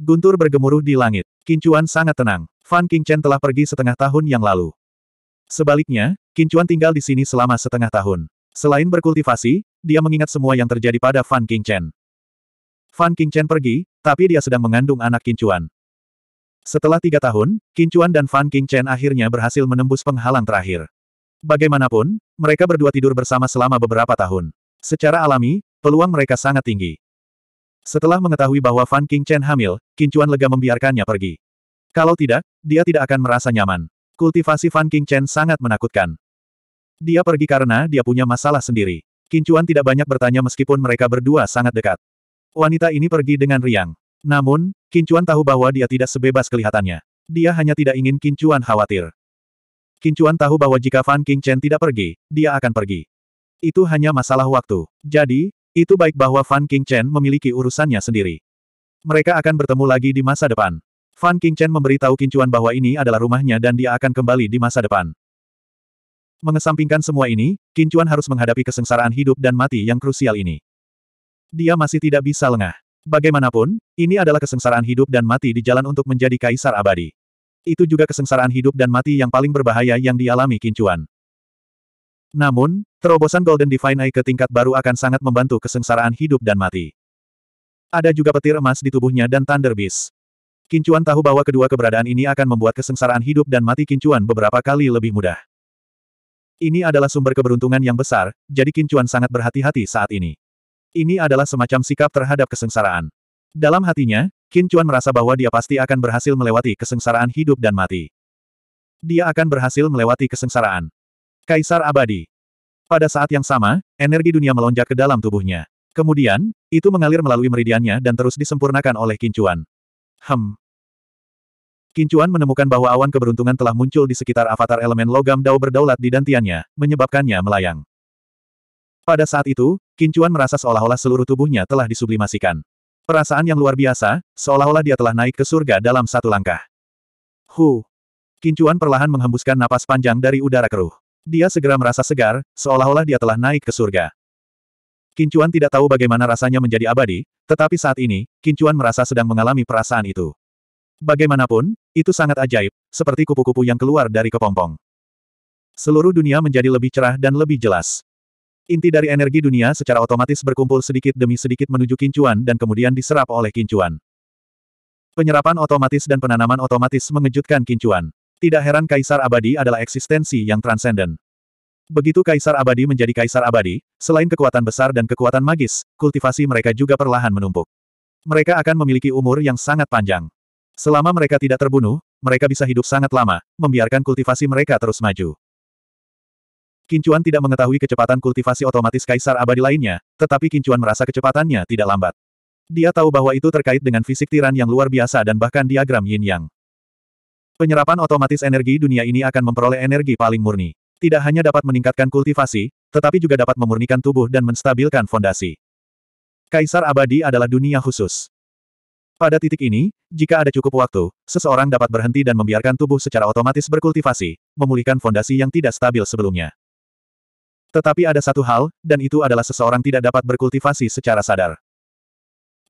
Guntur bergemuruh di langit. Kincuan sangat tenang. Fan Qingchen telah pergi setengah tahun yang lalu. Sebaliknya, Kincuan tinggal di sini selama setengah tahun. Selain berkultivasi, dia mengingat semua yang terjadi pada Fan Qingchen. Fan Qingchen pergi, tapi dia sedang mengandung anak Kincuan. Setelah tiga tahun, Kincuan dan Fan King Chen akhirnya berhasil menembus penghalang terakhir. Bagaimanapun, mereka berdua tidur bersama selama beberapa tahun. Secara alami, peluang mereka sangat tinggi. Setelah mengetahui bahwa Fan King Chen hamil, Kincuan lega membiarkannya pergi. Kalau tidak, dia tidak akan merasa nyaman. Kultivasi Fan King Chen sangat menakutkan. Dia pergi karena dia punya masalah sendiri. Kincuan tidak banyak bertanya meskipun mereka berdua sangat dekat. Wanita ini pergi dengan riang. Namun, Kincuan tahu bahwa dia tidak sebebas kelihatannya. Dia hanya tidak ingin Kincuan khawatir. Kincuan tahu bahwa jika Fan King Chen tidak pergi, dia akan pergi. Itu hanya masalah waktu. Jadi, itu baik bahwa Fan King Chen memiliki urusannya sendiri. Mereka akan bertemu lagi di masa depan. Fan King Chen memberitahu Kincuan bahwa ini adalah rumahnya dan dia akan kembali di masa depan. Mengesampingkan semua ini, Kincuan harus menghadapi kesengsaraan hidup dan mati yang krusial ini. Dia masih tidak bisa lengah. Bagaimanapun, ini adalah kesengsaraan hidup dan mati di jalan untuk menjadi kaisar abadi. Itu juga kesengsaraan hidup dan mati yang paling berbahaya yang dialami Kincuan. Namun, terobosan Golden Divine Eye ke tingkat baru akan sangat membantu kesengsaraan hidup dan mati. Ada juga petir emas di tubuhnya dan Thunder Beast. Kincuan tahu bahwa kedua keberadaan ini akan membuat kesengsaraan hidup dan mati Kincuan beberapa kali lebih mudah. Ini adalah sumber keberuntungan yang besar, jadi Kincuan sangat berhati-hati saat ini. Ini adalah semacam sikap terhadap kesengsaraan. Dalam hatinya, Qin Chuan merasa bahwa dia pasti akan berhasil melewati kesengsaraan hidup dan mati. Dia akan berhasil melewati kesengsaraan. Kaisar Abadi. Pada saat yang sama, energi dunia melonjak ke dalam tubuhnya. Kemudian, itu mengalir melalui meridiannya dan terus disempurnakan oleh Kincuan. Hem. Kincuan menemukan bahwa awan keberuntungan telah muncul di sekitar avatar elemen logam dao berdaulat di dantiannya, menyebabkannya melayang. Pada saat itu, Kincuan merasa seolah-olah seluruh tubuhnya telah disublimasikan. Perasaan yang luar biasa, seolah-olah dia telah naik ke surga dalam satu langkah. Hu! Kincuan perlahan menghembuskan napas panjang dari udara keruh. Dia segera merasa segar, seolah-olah dia telah naik ke surga. Kincuan tidak tahu bagaimana rasanya menjadi abadi, tetapi saat ini, Kincuan merasa sedang mengalami perasaan itu. Bagaimanapun, itu sangat ajaib, seperti kupu-kupu yang keluar dari kepompong. Seluruh dunia menjadi lebih cerah dan lebih jelas. Inti dari energi dunia secara otomatis berkumpul sedikit demi sedikit menuju kincuan dan kemudian diserap oleh kincuan. Penyerapan otomatis dan penanaman otomatis mengejutkan kincuan. Tidak heran kaisar abadi adalah eksistensi yang transenden. Begitu kaisar abadi menjadi kaisar abadi, selain kekuatan besar dan kekuatan magis, kultivasi mereka juga perlahan menumpuk. Mereka akan memiliki umur yang sangat panjang. Selama mereka tidak terbunuh, mereka bisa hidup sangat lama, membiarkan kultivasi mereka terus maju. Kincuan tidak mengetahui kecepatan kultivasi otomatis kaisar abadi lainnya, tetapi Kincuan merasa kecepatannya tidak lambat. Dia tahu bahwa itu terkait dengan fisik tiran yang luar biasa dan bahkan diagram yin-yang. Penyerapan otomatis energi dunia ini akan memperoleh energi paling murni. Tidak hanya dapat meningkatkan kultivasi, tetapi juga dapat memurnikan tubuh dan menstabilkan fondasi. Kaisar abadi adalah dunia khusus. Pada titik ini, jika ada cukup waktu, seseorang dapat berhenti dan membiarkan tubuh secara otomatis berkultivasi, memulihkan fondasi yang tidak stabil sebelumnya. Tetapi ada satu hal, dan itu adalah seseorang tidak dapat berkultivasi secara sadar.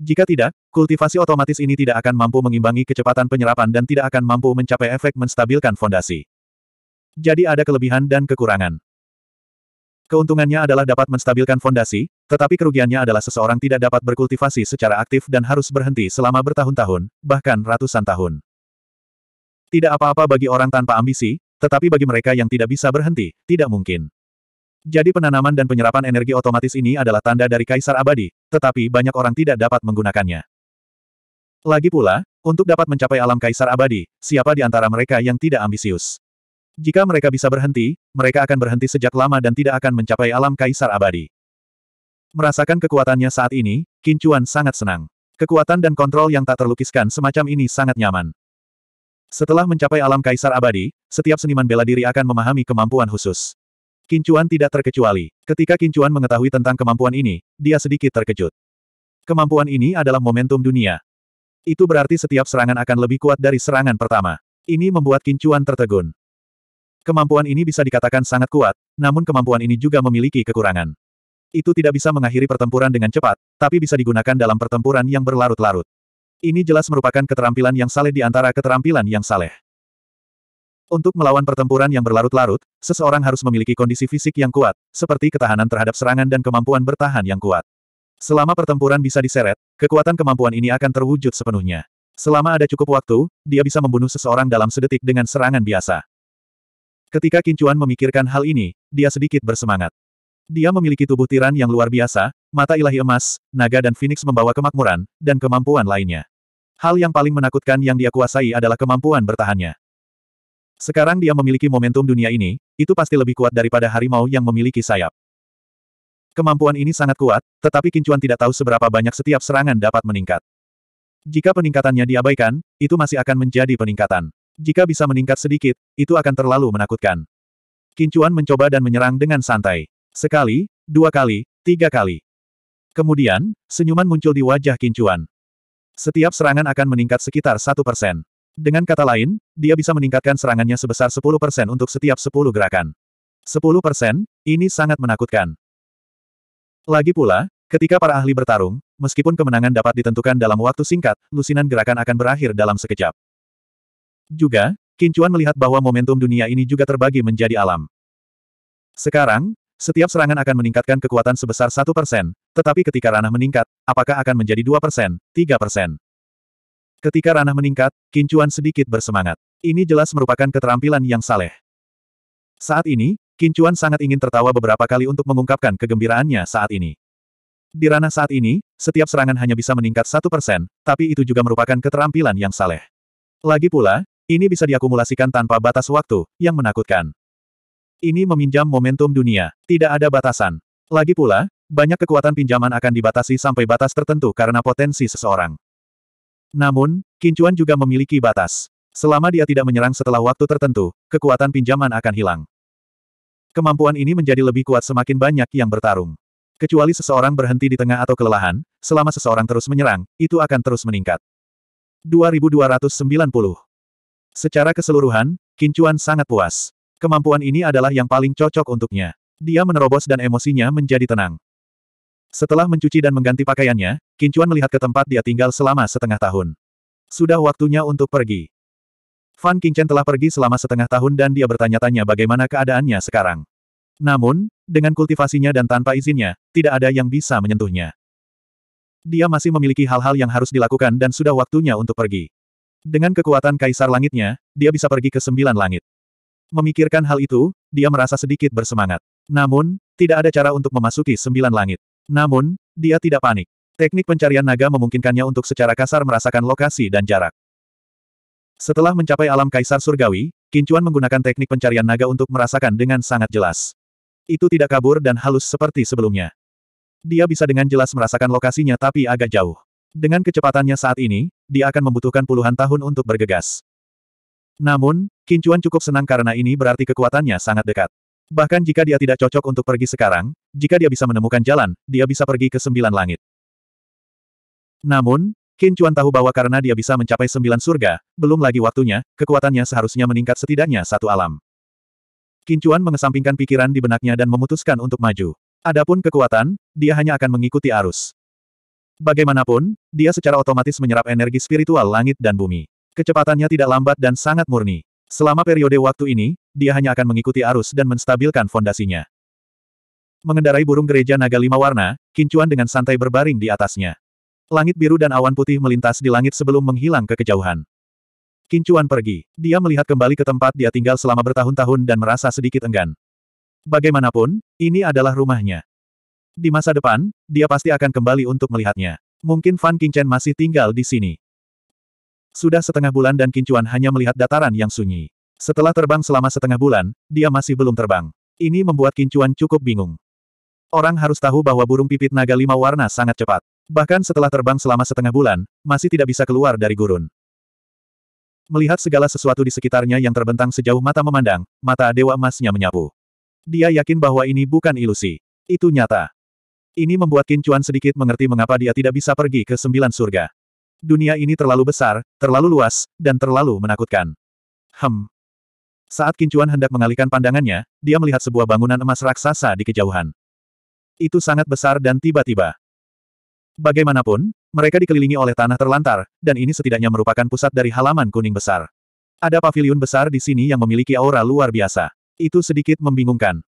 Jika tidak, kultivasi otomatis ini tidak akan mampu mengimbangi kecepatan penyerapan dan tidak akan mampu mencapai efek menstabilkan fondasi. Jadi ada kelebihan dan kekurangan. Keuntungannya adalah dapat menstabilkan fondasi, tetapi kerugiannya adalah seseorang tidak dapat berkultivasi secara aktif dan harus berhenti selama bertahun-tahun, bahkan ratusan tahun. Tidak apa-apa bagi orang tanpa ambisi, tetapi bagi mereka yang tidak bisa berhenti, tidak mungkin. Jadi penanaman dan penyerapan energi otomatis ini adalah tanda dari kaisar abadi, tetapi banyak orang tidak dapat menggunakannya. Lagi pula, untuk dapat mencapai alam kaisar abadi, siapa di antara mereka yang tidak ambisius? Jika mereka bisa berhenti, mereka akan berhenti sejak lama dan tidak akan mencapai alam kaisar abadi. Merasakan kekuatannya saat ini, Kincuan sangat senang. Kekuatan dan kontrol yang tak terlukiskan semacam ini sangat nyaman. Setelah mencapai alam kaisar abadi, setiap seniman bela diri akan memahami kemampuan khusus. Kincuan tidak terkecuali. Ketika Kincuan mengetahui tentang kemampuan ini, dia sedikit terkejut. Kemampuan ini adalah momentum dunia. Itu berarti setiap serangan akan lebih kuat dari serangan pertama. Ini membuat Kincuan tertegun. Kemampuan ini bisa dikatakan sangat kuat, namun kemampuan ini juga memiliki kekurangan. Itu tidak bisa mengakhiri pertempuran dengan cepat, tapi bisa digunakan dalam pertempuran yang berlarut-larut. Ini jelas merupakan keterampilan yang saleh di antara keterampilan yang saleh. Untuk melawan pertempuran yang berlarut-larut, seseorang harus memiliki kondisi fisik yang kuat, seperti ketahanan terhadap serangan dan kemampuan bertahan yang kuat. Selama pertempuran bisa diseret, kekuatan kemampuan ini akan terwujud sepenuhnya. Selama ada cukup waktu, dia bisa membunuh seseorang dalam sedetik dengan serangan biasa. Ketika Kincuan memikirkan hal ini, dia sedikit bersemangat. Dia memiliki tubuh tiran yang luar biasa, mata ilahi emas, naga dan phoenix membawa kemakmuran, dan kemampuan lainnya. Hal yang paling menakutkan yang dia kuasai adalah kemampuan bertahannya. Sekarang dia memiliki momentum dunia ini, itu pasti lebih kuat daripada harimau yang memiliki sayap. Kemampuan ini sangat kuat, tetapi Kincuan tidak tahu seberapa banyak setiap serangan dapat meningkat. Jika peningkatannya diabaikan, itu masih akan menjadi peningkatan. Jika bisa meningkat sedikit, itu akan terlalu menakutkan. Kincuan mencoba dan menyerang dengan santai. Sekali, dua kali, tiga kali. Kemudian, senyuman muncul di wajah Kincuan. Setiap serangan akan meningkat sekitar satu persen. Dengan kata lain, dia bisa meningkatkan serangannya sebesar 10% untuk setiap 10 gerakan. 10%, ini sangat menakutkan. Lagi pula, ketika para ahli bertarung, meskipun kemenangan dapat ditentukan dalam waktu singkat, lusinan gerakan akan berakhir dalam sekejap. Juga, Kincuan melihat bahwa momentum dunia ini juga terbagi menjadi alam. Sekarang, setiap serangan akan meningkatkan kekuatan sebesar 1%, tetapi ketika ranah meningkat, apakah akan menjadi 2%, 3%? Ketika ranah meningkat, Kincuan sedikit bersemangat. Ini jelas merupakan keterampilan yang saleh. Saat ini, Kincuan sangat ingin tertawa beberapa kali untuk mengungkapkan kegembiraannya saat ini. Di ranah saat ini, setiap serangan hanya bisa meningkat satu persen, tapi itu juga merupakan keterampilan yang saleh. Lagi pula, ini bisa diakumulasikan tanpa batas waktu, yang menakutkan. Ini meminjam momentum dunia, tidak ada batasan. Lagi pula, banyak kekuatan pinjaman akan dibatasi sampai batas tertentu karena potensi seseorang. Namun, Kincuan juga memiliki batas. Selama dia tidak menyerang setelah waktu tertentu, kekuatan pinjaman akan hilang. Kemampuan ini menjadi lebih kuat semakin banyak yang bertarung. Kecuali seseorang berhenti di tengah atau kelelahan, selama seseorang terus menyerang, itu akan terus meningkat. 2290 Secara keseluruhan, Kincuan sangat puas. Kemampuan ini adalah yang paling cocok untuknya. Dia menerobos dan emosinya menjadi tenang. Setelah mencuci dan mengganti pakaiannya, Kincuan melihat ke tempat dia tinggal selama setengah tahun. Sudah waktunya untuk pergi. Fan Qingchen telah pergi selama setengah tahun dan dia bertanya-tanya bagaimana keadaannya sekarang. Namun, dengan kultivasinya dan tanpa izinnya, tidak ada yang bisa menyentuhnya. Dia masih memiliki hal-hal yang harus dilakukan dan sudah waktunya untuk pergi. Dengan kekuatan kaisar langitnya, dia bisa pergi ke sembilan langit. Memikirkan hal itu, dia merasa sedikit bersemangat. Namun, tidak ada cara untuk memasuki sembilan langit. Namun, dia tidak panik. Teknik pencarian naga memungkinkannya untuk secara kasar merasakan lokasi dan jarak. Setelah mencapai alam kaisar surgawi, Kincuan menggunakan teknik pencarian naga untuk merasakan dengan sangat jelas. Itu tidak kabur dan halus seperti sebelumnya. Dia bisa dengan jelas merasakan lokasinya tapi agak jauh. Dengan kecepatannya saat ini, dia akan membutuhkan puluhan tahun untuk bergegas. Namun, Kincuan cukup senang karena ini berarti kekuatannya sangat dekat. Bahkan jika dia tidak cocok untuk pergi sekarang, jika dia bisa menemukan jalan, dia bisa pergi ke sembilan langit. Namun, Qin Chuan tahu bahwa karena dia bisa mencapai sembilan surga, belum lagi waktunya, kekuatannya seharusnya meningkat setidaknya satu alam. Qin Chuan mengesampingkan pikiran di benaknya dan memutuskan untuk maju. Adapun kekuatan, dia hanya akan mengikuti arus. Bagaimanapun, dia secara otomatis menyerap energi spiritual langit dan bumi. Kecepatannya tidak lambat dan sangat murni. Selama periode waktu ini, dia hanya akan mengikuti arus dan menstabilkan fondasinya. Mengendarai burung gereja naga lima warna, Kincuan dengan santai berbaring di atasnya. Langit biru dan awan putih melintas di langit sebelum menghilang ke kejauhan. Kincuan pergi. Dia melihat kembali ke tempat dia tinggal selama bertahun-tahun dan merasa sedikit enggan. Bagaimanapun, ini adalah rumahnya. Di masa depan, dia pasti akan kembali untuk melihatnya. Mungkin Fan Qingchen masih tinggal di sini. Sudah setengah bulan dan Kincuan hanya melihat dataran yang sunyi. Setelah terbang selama setengah bulan, dia masih belum terbang. Ini membuat Kincuan cukup bingung. Orang harus tahu bahwa burung pipit naga lima warna sangat cepat. Bahkan setelah terbang selama setengah bulan, masih tidak bisa keluar dari gurun. Melihat segala sesuatu di sekitarnya yang terbentang sejauh mata memandang, mata Dewa Emasnya menyapu. Dia yakin bahwa ini bukan ilusi. Itu nyata. Ini membuat Kincuan sedikit mengerti mengapa dia tidak bisa pergi ke sembilan surga dunia ini terlalu besar, terlalu luas, dan terlalu menakutkan. Hem. Saat Kincuan hendak mengalihkan pandangannya, dia melihat sebuah bangunan emas raksasa di kejauhan. Itu sangat besar dan tiba-tiba. Bagaimanapun, mereka dikelilingi oleh tanah terlantar, dan ini setidaknya merupakan pusat dari halaman kuning besar. Ada pavilion besar di sini yang memiliki aura luar biasa. Itu sedikit membingungkan.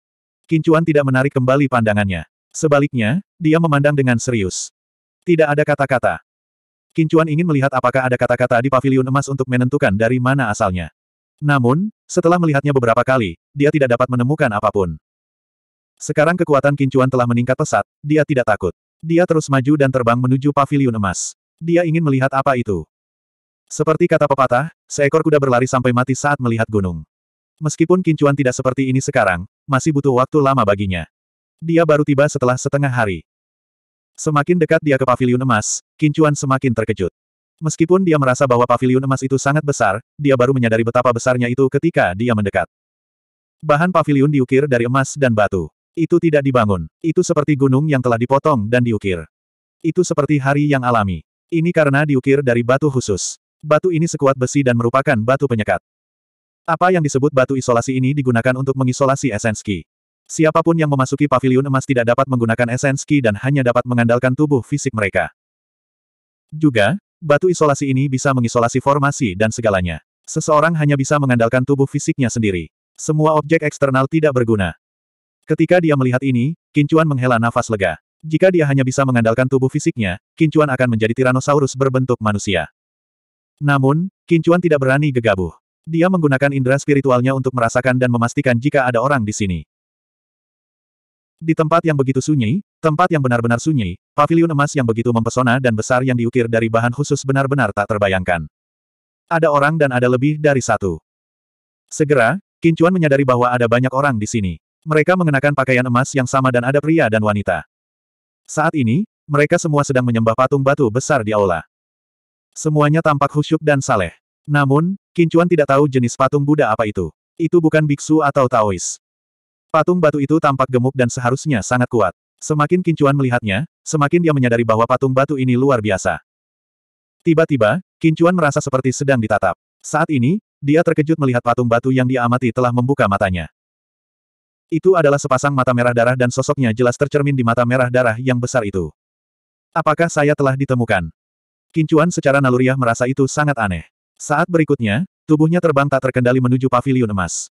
Kincuan tidak menarik kembali pandangannya. Sebaliknya, dia memandang dengan serius. Tidak ada kata-kata. Kincuan ingin melihat apakah ada kata-kata di pavilion emas untuk menentukan dari mana asalnya. Namun, setelah melihatnya beberapa kali, dia tidak dapat menemukan apapun. Sekarang kekuatan Kincuan telah meningkat pesat, dia tidak takut. Dia terus maju dan terbang menuju pavilion emas. Dia ingin melihat apa itu. Seperti kata pepatah, seekor kuda berlari sampai mati saat melihat gunung. Meskipun Kincuan tidak seperti ini sekarang, masih butuh waktu lama baginya. Dia baru tiba setelah setengah hari. Semakin dekat dia ke pavilion emas, Kincuan semakin terkejut. Meskipun dia merasa bahwa pavilion emas itu sangat besar, dia baru menyadari betapa besarnya itu ketika dia mendekat. Bahan pavilion diukir dari emas dan batu. Itu tidak dibangun. Itu seperti gunung yang telah dipotong dan diukir. Itu seperti hari yang alami. Ini karena diukir dari batu khusus. Batu ini sekuat besi dan merupakan batu penyekat. Apa yang disebut batu isolasi ini digunakan untuk mengisolasi esenski. Siapapun yang memasuki pavilion emas tidak dapat menggunakan esenski dan hanya dapat mengandalkan tubuh fisik mereka. Juga, batu isolasi ini bisa mengisolasi formasi dan segalanya. Seseorang hanya bisa mengandalkan tubuh fisiknya sendiri. Semua objek eksternal tidak berguna. Ketika dia melihat ini, Kincuan menghela nafas lega. Jika dia hanya bisa mengandalkan tubuh fisiknya, Kincuan akan menjadi Tyrannosaurus berbentuk manusia. Namun, Kincuan tidak berani gegabah. Dia menggunakan indera spiritualnya untuk merasakan dan memastikan jika ada orang di sini. Di tempat yang begitu sunyi, tempat yang benar-benar sunyi, pavilion emas yang begitu mempesona dan besar yang diukir dari bahan khusus benar-benar tak terbayangkan. Ada orang dan ada lebih dari satu. Segera, Kincuan menyadari bahwa ada banyak orang di sini. Mereka mengenakan pakaian emas yang sama dan ada pria dan wanita. Saat ini, mereka semua sedang menyembah patung batu besar di aula. Semuanya tampak khusyuk dan saleh. Namun, Kincuan tidak tahu jenis patung Buddha apa itu. Itu bukan biksu atau Taois. Patung batu itu tampak gemuk dan seharusnya sangat kuat. Semakin Kincuan melihatnya, semakin dia menyadari bahwa patung batu ini luar biasa. Tiba-tiba, Kincuan merasa seperti sedang ditatap. Saat ini, dia terkejut melihat patung batu yang diamati telah membuka matanya. Itu adalah sepasang mata merah darah dan sosoknya jelas tercermin di mata merah darah yang besar itu. Apakah saya telah ditemukan? Kincuan secara naluriah merasa itu sangat aneh. Saat berikutnya, tubuhnya terbang tak terkendali menuju pavilion emas.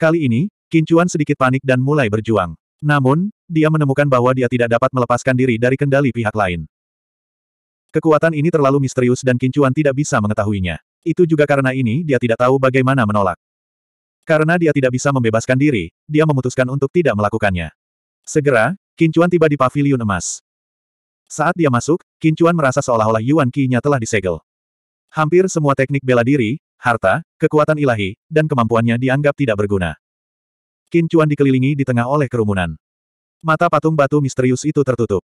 Kali ini, Kincuan sedikit panik dan mulai berjuang. Namun, dia menemukan bahwa dia tidak dapat melepaskan diri dari kendali pihak lain. Kekuatan ini terlalu misterius dan Kincuan tidak bisa mengetahuinya. Itu juga karena ini dia tidak tahu bagaimana menolak. Karena dia tidak bisa membebaskan diri, dia memutuskan untuk tidak melakukannya. Segera, Kincuan tiba di pavilion emas. Saat dia masuk, Kincuan merasa seolah-olah Yuan Qi-nya telah disegel. Hampir semua teknik bela diri, harta, kekuatan ilahi, dan kemampuannya dianggap tidak berguna. Kincuan dikelilingi di tengah oleh kerumunan. Mata patung batu misterius itu tertutup.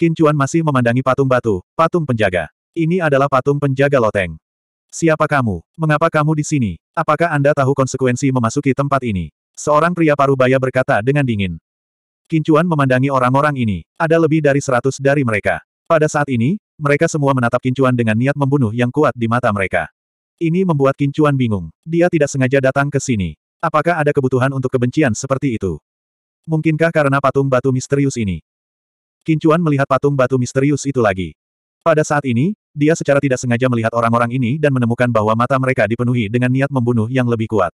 Kincuan masih memandangi patung batu, patung penjaga. Ini adalah patung penjaga loteng. Siapa kamu? Mengapa kamu di sini? Apakah Anda tahu konsekuensi memasuki tempat ini? Seorang pria parubaya berkata dengan dingin. Kincuan memandangi orang-orang ini. Ada lebih dari seratus dari mereka. Pada saat ini, mereka semua menatap Kincuan dengan niat membunuh yang kuat di mata mereka. Ini membuat Kincuan bingung. Dia tidak sengaja datang ke sini. Apakah ada kebutuhan untuk kebencian seperti itu? Mungkinkah karena patung batu misterius ini? Kincuan melihat patung batu misterius itu lagi. Pada saat ini, dia secara tidak sengaja melihat orang-orang ini dan menemukan bahwa mata mereka dipenuhi dengan niat membunuh yang lebih kuat.